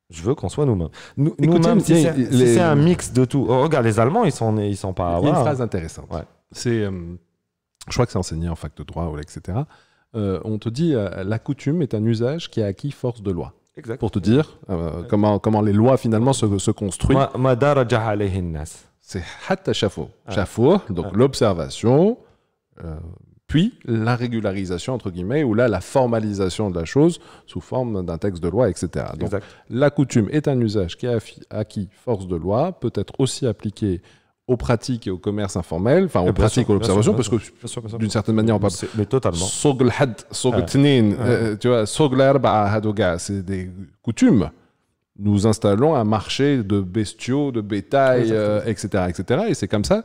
Je veux qu'on soit nous-mêmes. Nous, mêmes si c'est un mix de tout. Oh, regarde, les Allemands, ils sont, ils sont pas. Il y a une phrase intéressante. C'est, euh, je crois que c'est enseigné en fac de droit, etc. Euh, on te dit euh, la coutume est un usage qui a acquis force de loi. Pour te dire comment, comment les lois finalement se, se construisent. C'est hatta ah. donc ah. l'observation, euh, puis la régularisation, entre guillemets, ou là, la formalisation de la chose sous forme d'un texte de loi, etc. Donc, la coutume est un usage qui a acquis force de loi, peut être aussi appliqué aux pratiques et au commerce informel, enfin aux eh, pratiques et aux observations, parce que d'une certaine manière, on parle Mais totalement. Sog ah. euh, tu vois, c'est des coutumes nous installons un marché de bestiaux, de bétail, etc., euh, etc. Et c'est comme ça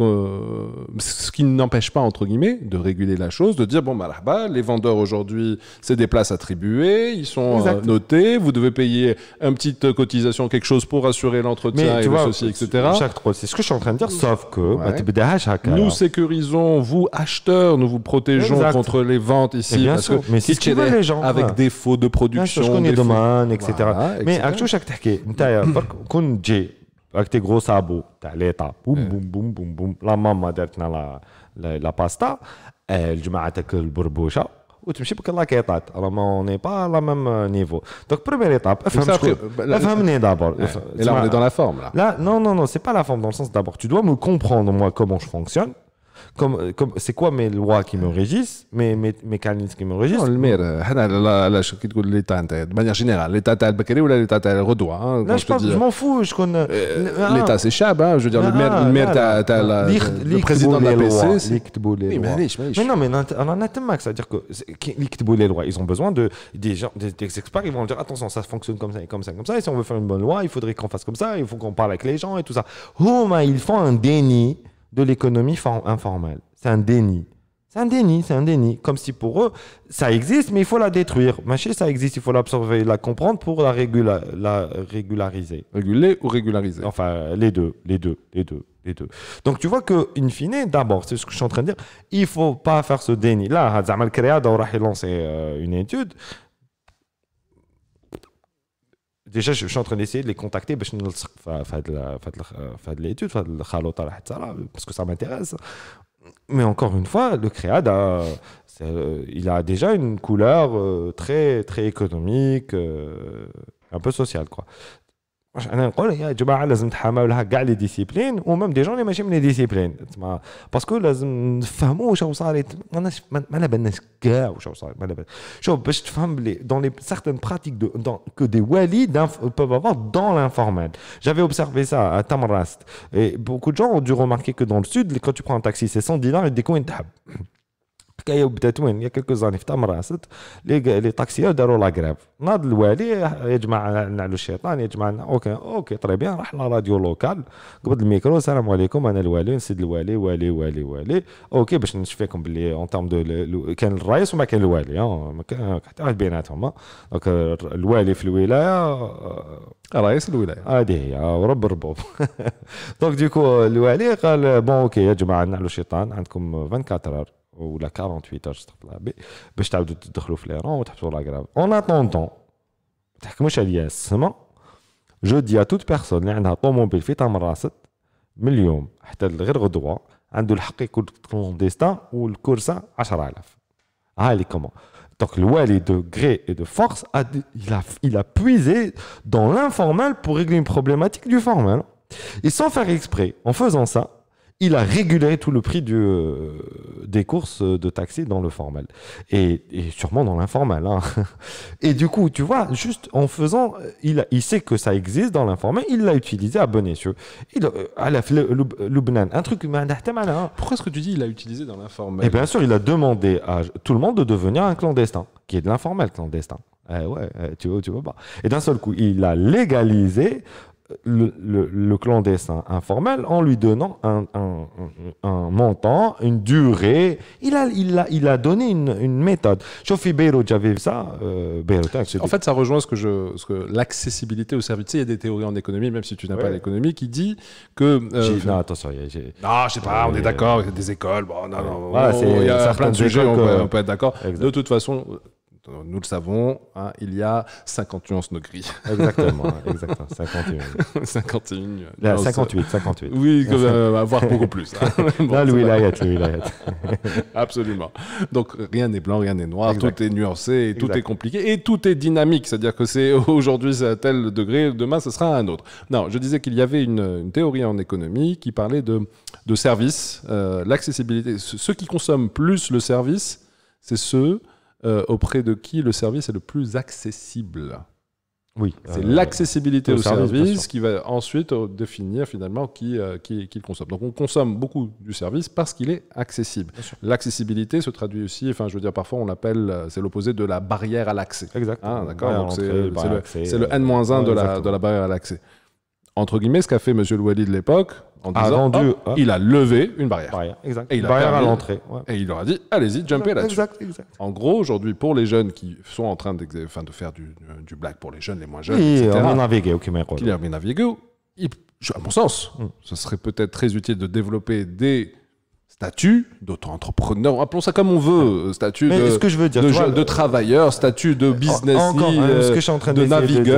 ce qui n'empêche pas, entre guillemets, de réguler la chose, de dire, bon, bah, bas les vendeurs aujourd'hui, c'est des places attribuées, ils sont euh, notés, vous devez payer une petite euh, cotisation, quelque chose pour assurer l'entretien et ceci, etc. C'est ce que je suis en train de dire, sauf que bah, nous sécurisons, vous acheteurs, nous vous protégeons contre les ventes ici, parce que mais c'est ce les gens, avec ouais. des de production, des domaines etc. etc. Mais chaque avec tes gros sabots, tu as l'état, boum, boum, boum, boum, boum, la maman a dit la, la, la pasta, elle a dit que le bourboucha, ou tu me dis que la quête, alors on n'est pas au même euh, niveau. Donc, première étape, FMNE bah, d'abord. Et là, on est dans la forme. Là, non, non, non, ce n'est pas la forme, dans le sens d'abord, tu dois me comprendre, moi, comment je fonctionne comme c'est quoi mes lois qui me régissent mes, mes mécanismes qui me régissent non le maire hein euh, dit l'état de manière générale l'état tel Bakary ou l'état tel Redoua hein, là je, m'en fous je connais euh, ah. l'état c'est chab hein, je veux dire le ah, maire le maire t'as le président de la PC mais non mais on en a tellement c'est à dire que l'ictibou les lois ils ont besoin de des experts ils vont dire attention ça fonctionne comme ça et comme ça comme ça et si on veut faire une bonne loi il faudrait qu'on fasse comme ça il faut qu'on parle avec les gens et tout ça oh mais ils font un déni de l'économie informelle. C'est un déni. C'est un déni, c'est un déni. Comme si pour eux, ça existe, mais il faut la détruire. Maché, ça existe, il faut l'absorber, la comprendre pour la, régula la régulariser. Réguler ou régulariser Enfin, les deux, les deux, les deux, les deux. Donc tu vois que, in fine, d'abord, c'est ce que je suis en train de dire, il faut pas faire ce déni. Là, Hazamal Kreada aura lancé euh, une étude Déjà, je suis en train d'essayer de les contacter parce que ça m'intéresse. Mais encore une fois, le créade, euh, il a déjà une couleur euh, très économique, euh, un peu sociale, quoi. Je n'ai pas eu de disciplines ou même des gens, ils m'aiment les disciplines. Parce que la femme au chau-souris, dans certaines pratiques que des wali peuvent avoir dans l'informel. J'avais observé ça à Tamrast, et beaucoup de gens ont dû remarquer que dans le sud, quand tu prends un taxi, c'est 100 ans, et des coins d'âme. حكايه بدات وين يا كلكو زاني في راست لي لي طاكسيو داروا لا غريف ناض الوالي يا جماعه نعلو الشيطان يا جماعه اوكي اوكي طري بيان راح لراديو لوكال قبض الميكرو السلام عليكم انا الوالي نسيد الوالي والي والي والي اوكي باش نشفيكم باللي اون تيرم دو كان الرئيس وما كان الوالي حتى واحد بيناتهم دونك الوالي في الولايه آه، رئيس الولايه هذه هي آه، ورب الربوب دونك ديكو الوالي قال بون اوكي يا جماعه نعلو الشيطان عندكم 24 la 48 اش تطلع باش تعاودوا تدخلوا في لي رون وتحطوا لا كراف اون اتوندون ما تحكموش جو دي ا عندها طوموبيل في من اليوم حتى ah, Donc de et de force, a, il, a, il a puisé dans l'informel pour régler une problématique du formel. Et sans faire exprès, en faisant ça, il a régulé tout le prix euh, des courses euh, de taxi dans le formel. Et, sûrement dans l'informel. Hein. Et du coup, tu vois, juste en faisant, euh, il, sait que ça existe dans l'informel, il l'a utilisé à bon escient. Il a Lubnan, un truc. Hein. Pourquoi est-ce que tu dis il l'a utilisé dans l'informel Et eh bien sûr, il a demandé à tout le monde de devenir un clandestin, qui est de l'informel clandestin. Eh ouais, eh, tu vois, tu vois pas. Et d'un seul coup, il a légalisé le, clandestin informel en lui donnant un, montant, une durée. Il a, il il a donné une, une méthode. Chofi Beyrouth, j'avais ça. Euh, hein, en fait, ça rejoint ce que je, ce que l'accessibilité au service. il y a des théories en économie, même si tu n'as pas l'économie, qui dit que. Euh, non, attention. Non, je sais pas, on est euh, d'accord, des écoles. Bon, non, non, voilà, y a plein de sujets, où on peut être d'accord. De toute façon, nous le savons, hein, il y a 51 nuances de Exactement, exactement 51. 51 58, 58. Oui, que, beaucoup plus. Hein. là, Louis Layette, Louis Layette. Absolument. Donc, rien n'est blanc, rien n'est noir, tout est nuancé, et tout est compliqué, et tout est dynamique. C'est-à-dire que c'est aujourd'hui, à tel degré, demain, ce sera à un autre. Non, je disais qu'il y avait une, théorie en économie qui parlait de, de services, euh, l'accessibilité. Ceux qui consomment plus le service, c'est ceux euh, auprès de qui le service est le plus accessible. Oui. C'est euh, l'accessibilité au service, qui va ensuite euh, définir finalement qui, le consomme. Donc on consomme beaucoup du service parce qu'il est accessible. L'accessibilité se traduit aussi, enfin je veux dire parfois on l'appelle, c'est l'opposé de la barrière à l'accès. Exactement. Hein, c'est le, N-1 de, la, de la barrière à l'accès. Entre guillemets, ce qu'a fait M. Louali de l'époque, ah, il a levé une barrière. barrière barrière à l'entrée. Et il leur a dit, allez-y, jumpez là-dessus. En gros, aujourd'hui, pour les jeunes qui sont en train de, faire du, du, black pour les jeunes, les moins jeunes, et etc., à mon sens, mm. ce serait peut-être très utile de développer des statuts dauto entrepreneurs appelons ça comme on veut, euh, statut de, ce que de, de, travailleur, statut de business, hein, ce euh, que je suis de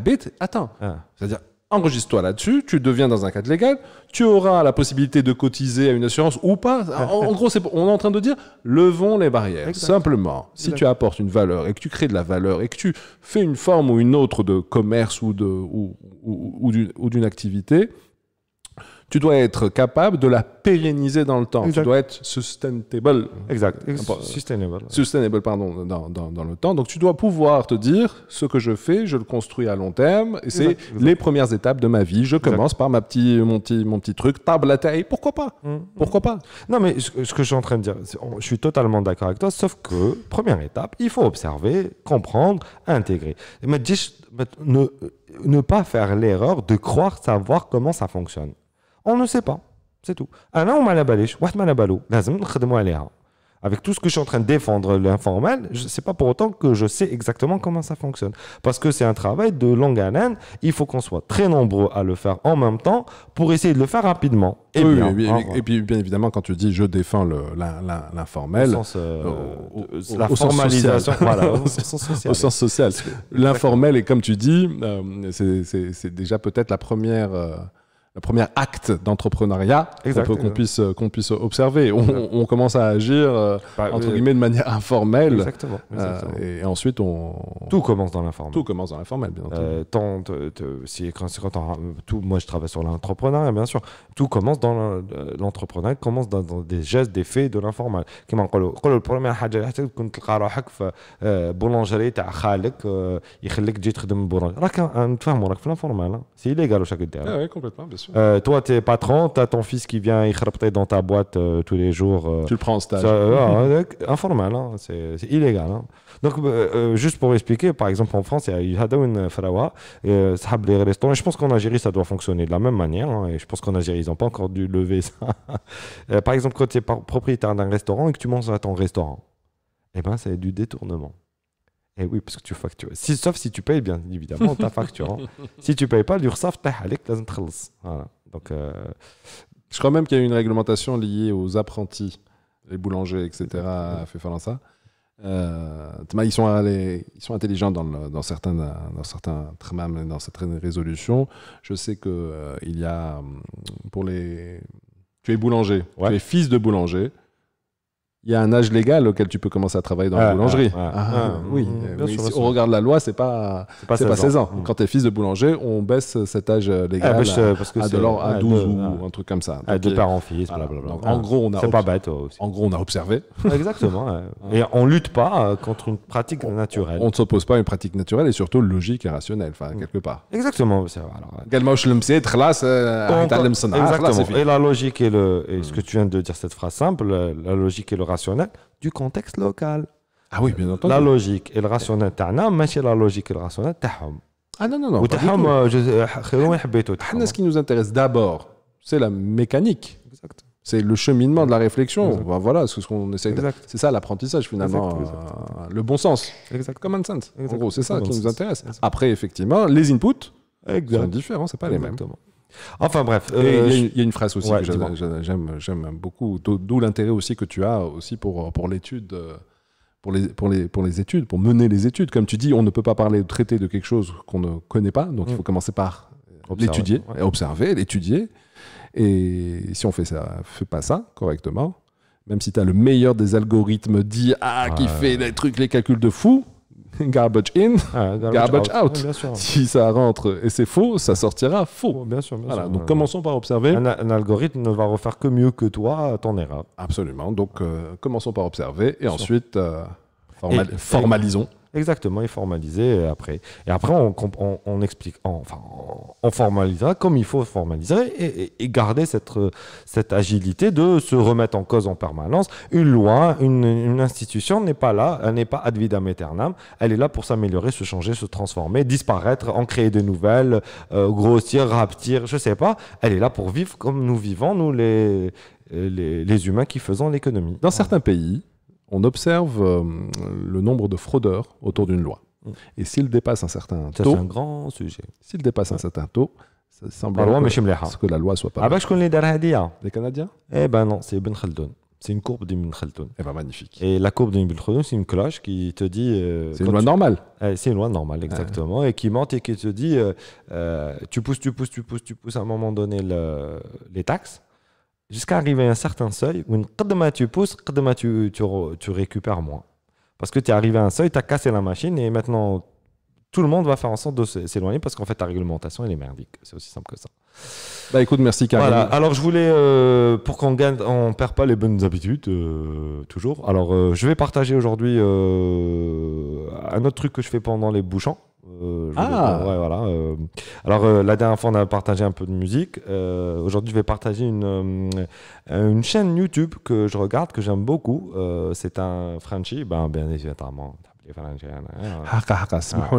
euh, Attends, ah. c'est-à-dire enregistre-toi là-dessus, tu deviens dans un cadre légal, tu auras la possibilité de cotiser à une assurance ou pas. En, gros, on est en train de dire, levons les barrières. Simplement, si tu apportes une valeur et que tu crées de la valeur et que tu fais une forme ou une autre de commerce ou d'une ou, ou, activité, tu dois être capable de la pérenniser dans le temps. Tu dois être sustainable. Exact. Sustainable. Sustainable, pardon, dans, dans, dans, le temps. Donc, tu dois pouvoir te dire ce que je fais, je le construis à long terme. c'est les premières étapes de ma vie. Je commence par ma petit, mon, petit, mon petit truc, table à taille. Pourquoi pas mm, mm. Pourquoi pas Non, mais ce, que je suis en train de dire, je suis totalement d'accord avec toi, sauf que, première étape, il faut observer, comprendre, intégrer. ne pas faire l'erreur de croire savoir comment ça fonctionne. On ne sait pas. C'est tout. Avec tout ce que je suis en train de défendre, l'informel, sais pas pour autant que je sais exactement comment ça fonctionne. Parce que c'est un travail de longue haleine. Il faut qu'on soit très nombreux à le faire en même temps pour essayer de le faire rapidement. Et, bien, ah, et, puis, bien évidemment, quand tu dis je défends l'informel, au euh, euh, formalisation, au sens social. L'informel, et comme tu dis, euh, c'est déjà peut-être la première le premier acte d'entrepreneuriat qu'on puisse, euh, qu'on puisse observer. On, commence à agir, euh, bah, entre guillemets, de manière informelle. Exactement. Euh, et ensuite, on... Tout commence dans l'informel. Tout commence dans l'informel, bien entendu. tout, moi, je travaille sur l'entrepreneuriat, bien sûr. Tout commence dans l'entrepreneuriat, commence dans, des gestes, des faits de l'informel. Comme on le premier boulangerie خالك euh, toi, tu es patron, tu as ton fils qui vient y dans ta boîte euh, tous les jours. Euh, tu le prends en stage. informel, hein, c'est illégal. Hein. Donc, juste pour expliquer, par exemple, en France, il y a une Farawa, les restaurants. Je pense qu'en Algérie, ça doit fonctionner de la même manière. Hein, et je pense qu'en Algérie, ils n'ont pas encore dû lever ça. par exemple, quand tu es propriétaire d'un restaurant et que tu manges à ton restaurant, eh ben, c'est du détournement. Et eh oui, parce que tu factures. Si, sauf si tu payes, bien évidemment, ta facture. Hein. si tu payes pas, l'ursaf, t'as halek, Voilà. Donc, euh, Je crois même qu'il y a une réglementation liée aux apprentis, les boulangers, etc., à ça. Euh, ils, sont allés, ils sont intelligents dans, dans certains dans dans certaines résolutions. Je sais que euh, il y a hum, pour les tu es boulanger, tu es fils de boulanger, il y a un âge légal auquel tu peux commencer à travailler dans la ah, boulangerie. Ah, ah. oui, bien sûr, si on regarde la loi, c'est pas pas 16, pas 16 ans. Mm. Quand tu es fils de boulanger, on baisse cet âge légal bah, à, 12 ou un truc comme ça. à deux euh, parents fils, blablabla. en gros, on a c'est pas bête En gros, on a observé. Exactement. et on lutte pas euh, contre une pratique naturelle. On ne s'oppose pas à une pratique naturelle et surtout logique et rationnelle, enfin mm. quelque part. Exactement, c'est Et la logique et le et ce mm. que tu viens de dire cette phrase simple, la logique et le rationnel du contexte local. Ah oui, bien entendu. La logique et le rationnel mais c'est la logique et le rationnel Ah non non non. ce qui nous intéresse d'abord, c'est la mécanique. Exact. C'est le cheminement de la réflexion. Bah, voilà, c'est ce qu'on essaie de... C'est ça l'apprentissage finalement. Euh, le bon sens. Exact. Common sense. En gros, c'est ça qui nous intéresse. Après, effectivement, les inputs sont différents, c'est pas les mêmes. Enfin bref. Il y, a une euh, phrase aussi que j'aime beaucoup, d'où l'intérêt aussi que tu as aussi pour, l'étude. Euh, pour les, études, pour mener les études. Comme tu dis, on ne peut pas parler, ou traiter de quelque chose qu'on ne connaît pas, donc il faut mm. commencer par l'étudier, observer, l'étudier. Et si on fait ça, fait pas ça correctement, même si tu as le meilleur des algorithmes dit ah, qui fait des trucs, les calculs de fou, garbage in, ah, garbage, out. Ah, si ça rentre et c'est faux, ça sortira faux. Oh, bien sûr. voilà, donc commençons par observer. Un, algorithme ne va refaire que mieux que toi ton erreur. Absolument. Donc euh, commençons par observer et ensuite euh, formalisons. Exactement, et formaliser euh, après. Et après, on, on explique, enfin, on formalisera comme il faut formaliser et, garder cette, euh, cette agilité de se remettre en cause en permanence. Une loi, une, institution n'est pas là, elle n'est pas ad vitam aeternam, elle est là pour s'améliorer, se changer, se transformer, disparaître, en créer de nouvelles, euh, grossir, raptir, je sais pas. Elle est là pour vivre comme nous vivons, nous les, les humains qui faisons l'économie. Dans certains pays, on observe euh, le nombre de fraudeurs autour d'une loi. Et s'il dépasse un certain taux. C'est un grand sujet. S'il dépasse un certain taux, ça semble que, que la loi soit pas. Ah, bah, je connais les Canadiens Eh ben non, c'est Ibn Khaldun. C'est une courbe d'Ibn Khaldun. Eh ben magnifique. Et la courbe d'Ibn Khaldun, c'est une cloche qui te dit. Euh, eh, c'est une loi normale. c'est une loi normale, exactement. Et qui monte et qui te dit euh, tu pousses, tu pousses, tu pousses, tu pousses à un moment donné les taxes jusqu'à arriver à un certain seuil où quand tu pousses, quand tu, tu, récupères moins. Parce que tu es arrivé à un seuil, tu as cassé la machine et maintenant tout le monde va faire en sorte de s'éloigner parce qu'en fait ta réglementation elle est merdique. C'est aussi simple que ça. Bah écoute, merci Karim. Alors je voulais euh, pour qu'on ne on perd pas les bonnes habitudes euh, toujours. Alors euh, je vais partager aujourd'hui un autre truc que je fais pendant les bouchons. Euh, ah. ouais, voilà. Euh. alors euh, la dernière fois on a partagé un peu de musique. Aujourd'hui je vais partager une, une chaîne YouTube que je regarde, que j'aime beaucoup. c'est un Frenchie, ben, bien évidemment. سمحوا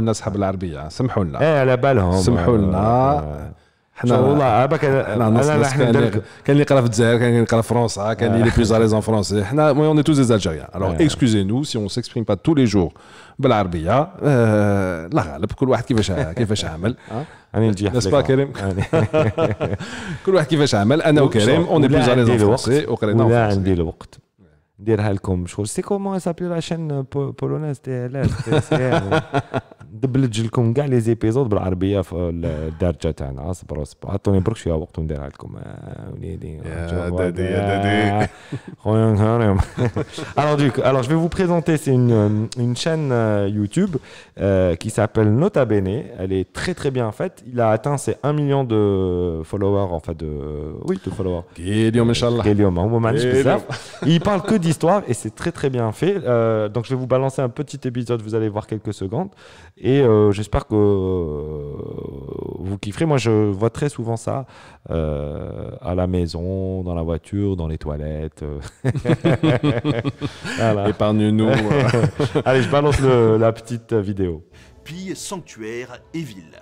حنا والله عابا كان انا حنا كان اللي قرا في الجزائر كان اللي قرا في فرنسا كان آه. اللي بليز اليز ان فرونسي حنا مي اون تو دي الوغ اكسكوزي نو سي اون سيكسبريم با تو لي جور بالعربيه آه، لا غالب كل واحد كيفاش كيفاش عمل راني آه. نجي نسبا كريم كل واحد كيفاش عمل انا وكريم اون بليز اليز ان فرونسي وقرينا عندي الوقت Je je sais comment s'appelait la chaîne polonaise je vais vous présenter c'est une euh, chaîne euh, YouTube euh, qui s'appelle Nota Bene elle est très très bien en il a atteint ses 1 million de followers en fait de oui de followers hein, il parle que histoire et c'est très très bien fait. Euh, donc je vais vous balancer un petit épisode, vous allez voir quelques secondes et euh, j'espère que euh, vous kifferez. Moi je vois très souvent ça à la maison, dans la voiture, dans les toilettes. voilà. Épargne-nous. allez, je balance la petite vidéo. puis sanctuaire et ville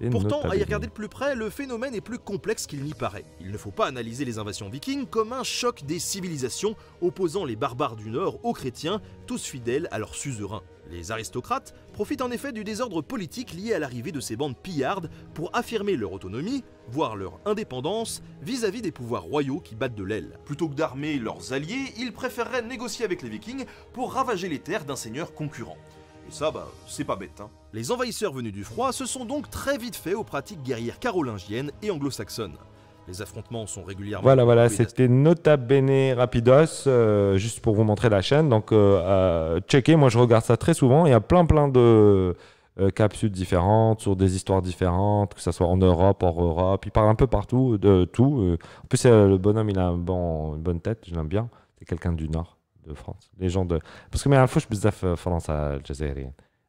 les Pourtant, à y regarder de plus près, le phénomène est plus complexe qu'il n'y paraît. Il ne faut pas analyser les invasions vikings comme un choc des civilisations opposant les barbares du Nord aux chrétiens, tous fidèles à leurs suzerains. Les aristocrates profitent en effet du désordre politique lié à l'arrivée de ces bandes pillardes pour affirmer leur autonomie, voire leur indépendance, vis-à-vis des pouvoirs royaux qui battent de l'aile. Plutôt que d'armer leurs alliés, ils préféreraient négocier avec les vikings pour ravager les terres d'un seigneur concurrent. Et ça, bah, c'est pas bête, hein. Les envahisseurs venus du froid se sont donc très vite faits aux pratiques guerrières carolingiennes et anglo-saxonnes. Les affrontements sont régulièrement. Voilà, voilà, c'était Nota Bene Rapidos, euh, juste pour vous montrer la chaîne. Donc, euh, euh, checkez, moi je regarde ça très souvent. Il y a plein, plein de euh, capsules différentes sur des histoires différentes, que ce soit en Europe, hors Europe. Il parle un peu partout de tout. En plus, le bonhomme, il a bon, une bonne tête, je l'aime bien. C'est quelqu'un du Nord de France. Les gens de. Parce que, mais faut fois, je suis bizarre, France, à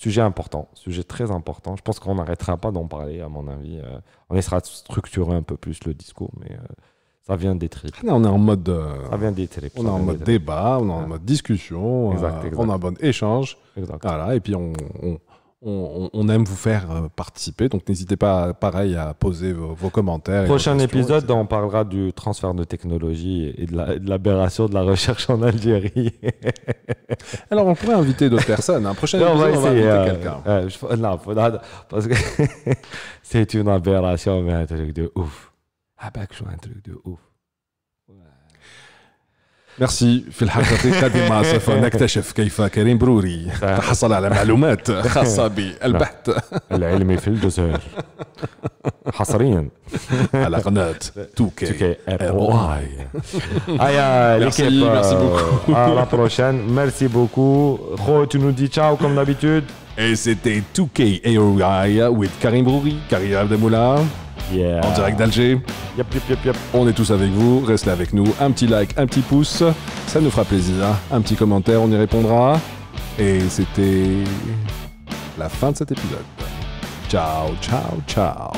Sujet important, sujet très important. Je pense qu'on n'arrêtera pas d'en parler, à mon avis. Euh, on essaiera de structurer un peu plus le discours, mais ça vient des tripes. On est en mode, ça vient des on est en mode débat, on est en mode discussion, euh, on a un bon échange. Voilà, et puis on on, aime vous faire euh, participer. Donc n'hésitez pas, pareil, à poser vos, commentaires. Prochain épisode, on parlera du transfert de technologie et de l'aberration de, de, la recherche en Algérie. Alors on pourrait inviter d'autres personnes. Hein. prochain épisode, on va, inviter euh, quelqu'un. Euh, parce que c'est une aberration, mais un truc de ouf. Ah, bah, je un truc de ouf. ميرسي في الحلقه القادمه سوف نكتشف كيف كريم بروري تحصل على معلومات خاصة بالبحث العلمي في الجزائر حصريا على قناة 2K ROI ايا ليكيب لا بروشين ميرسي بوكو خو tu تشاو كوم دابيتود Et c'était 2K AOI with Karim Brouri, Karim de En direct d'Alger. On est tous avec vous. Restez avec nous. Un petit like, un petit pouce. Ça nous fera plaisir. Un petit commentaire, on y répondra. Et c'était la fin de cet épisode. Ciao, ciao, ciao.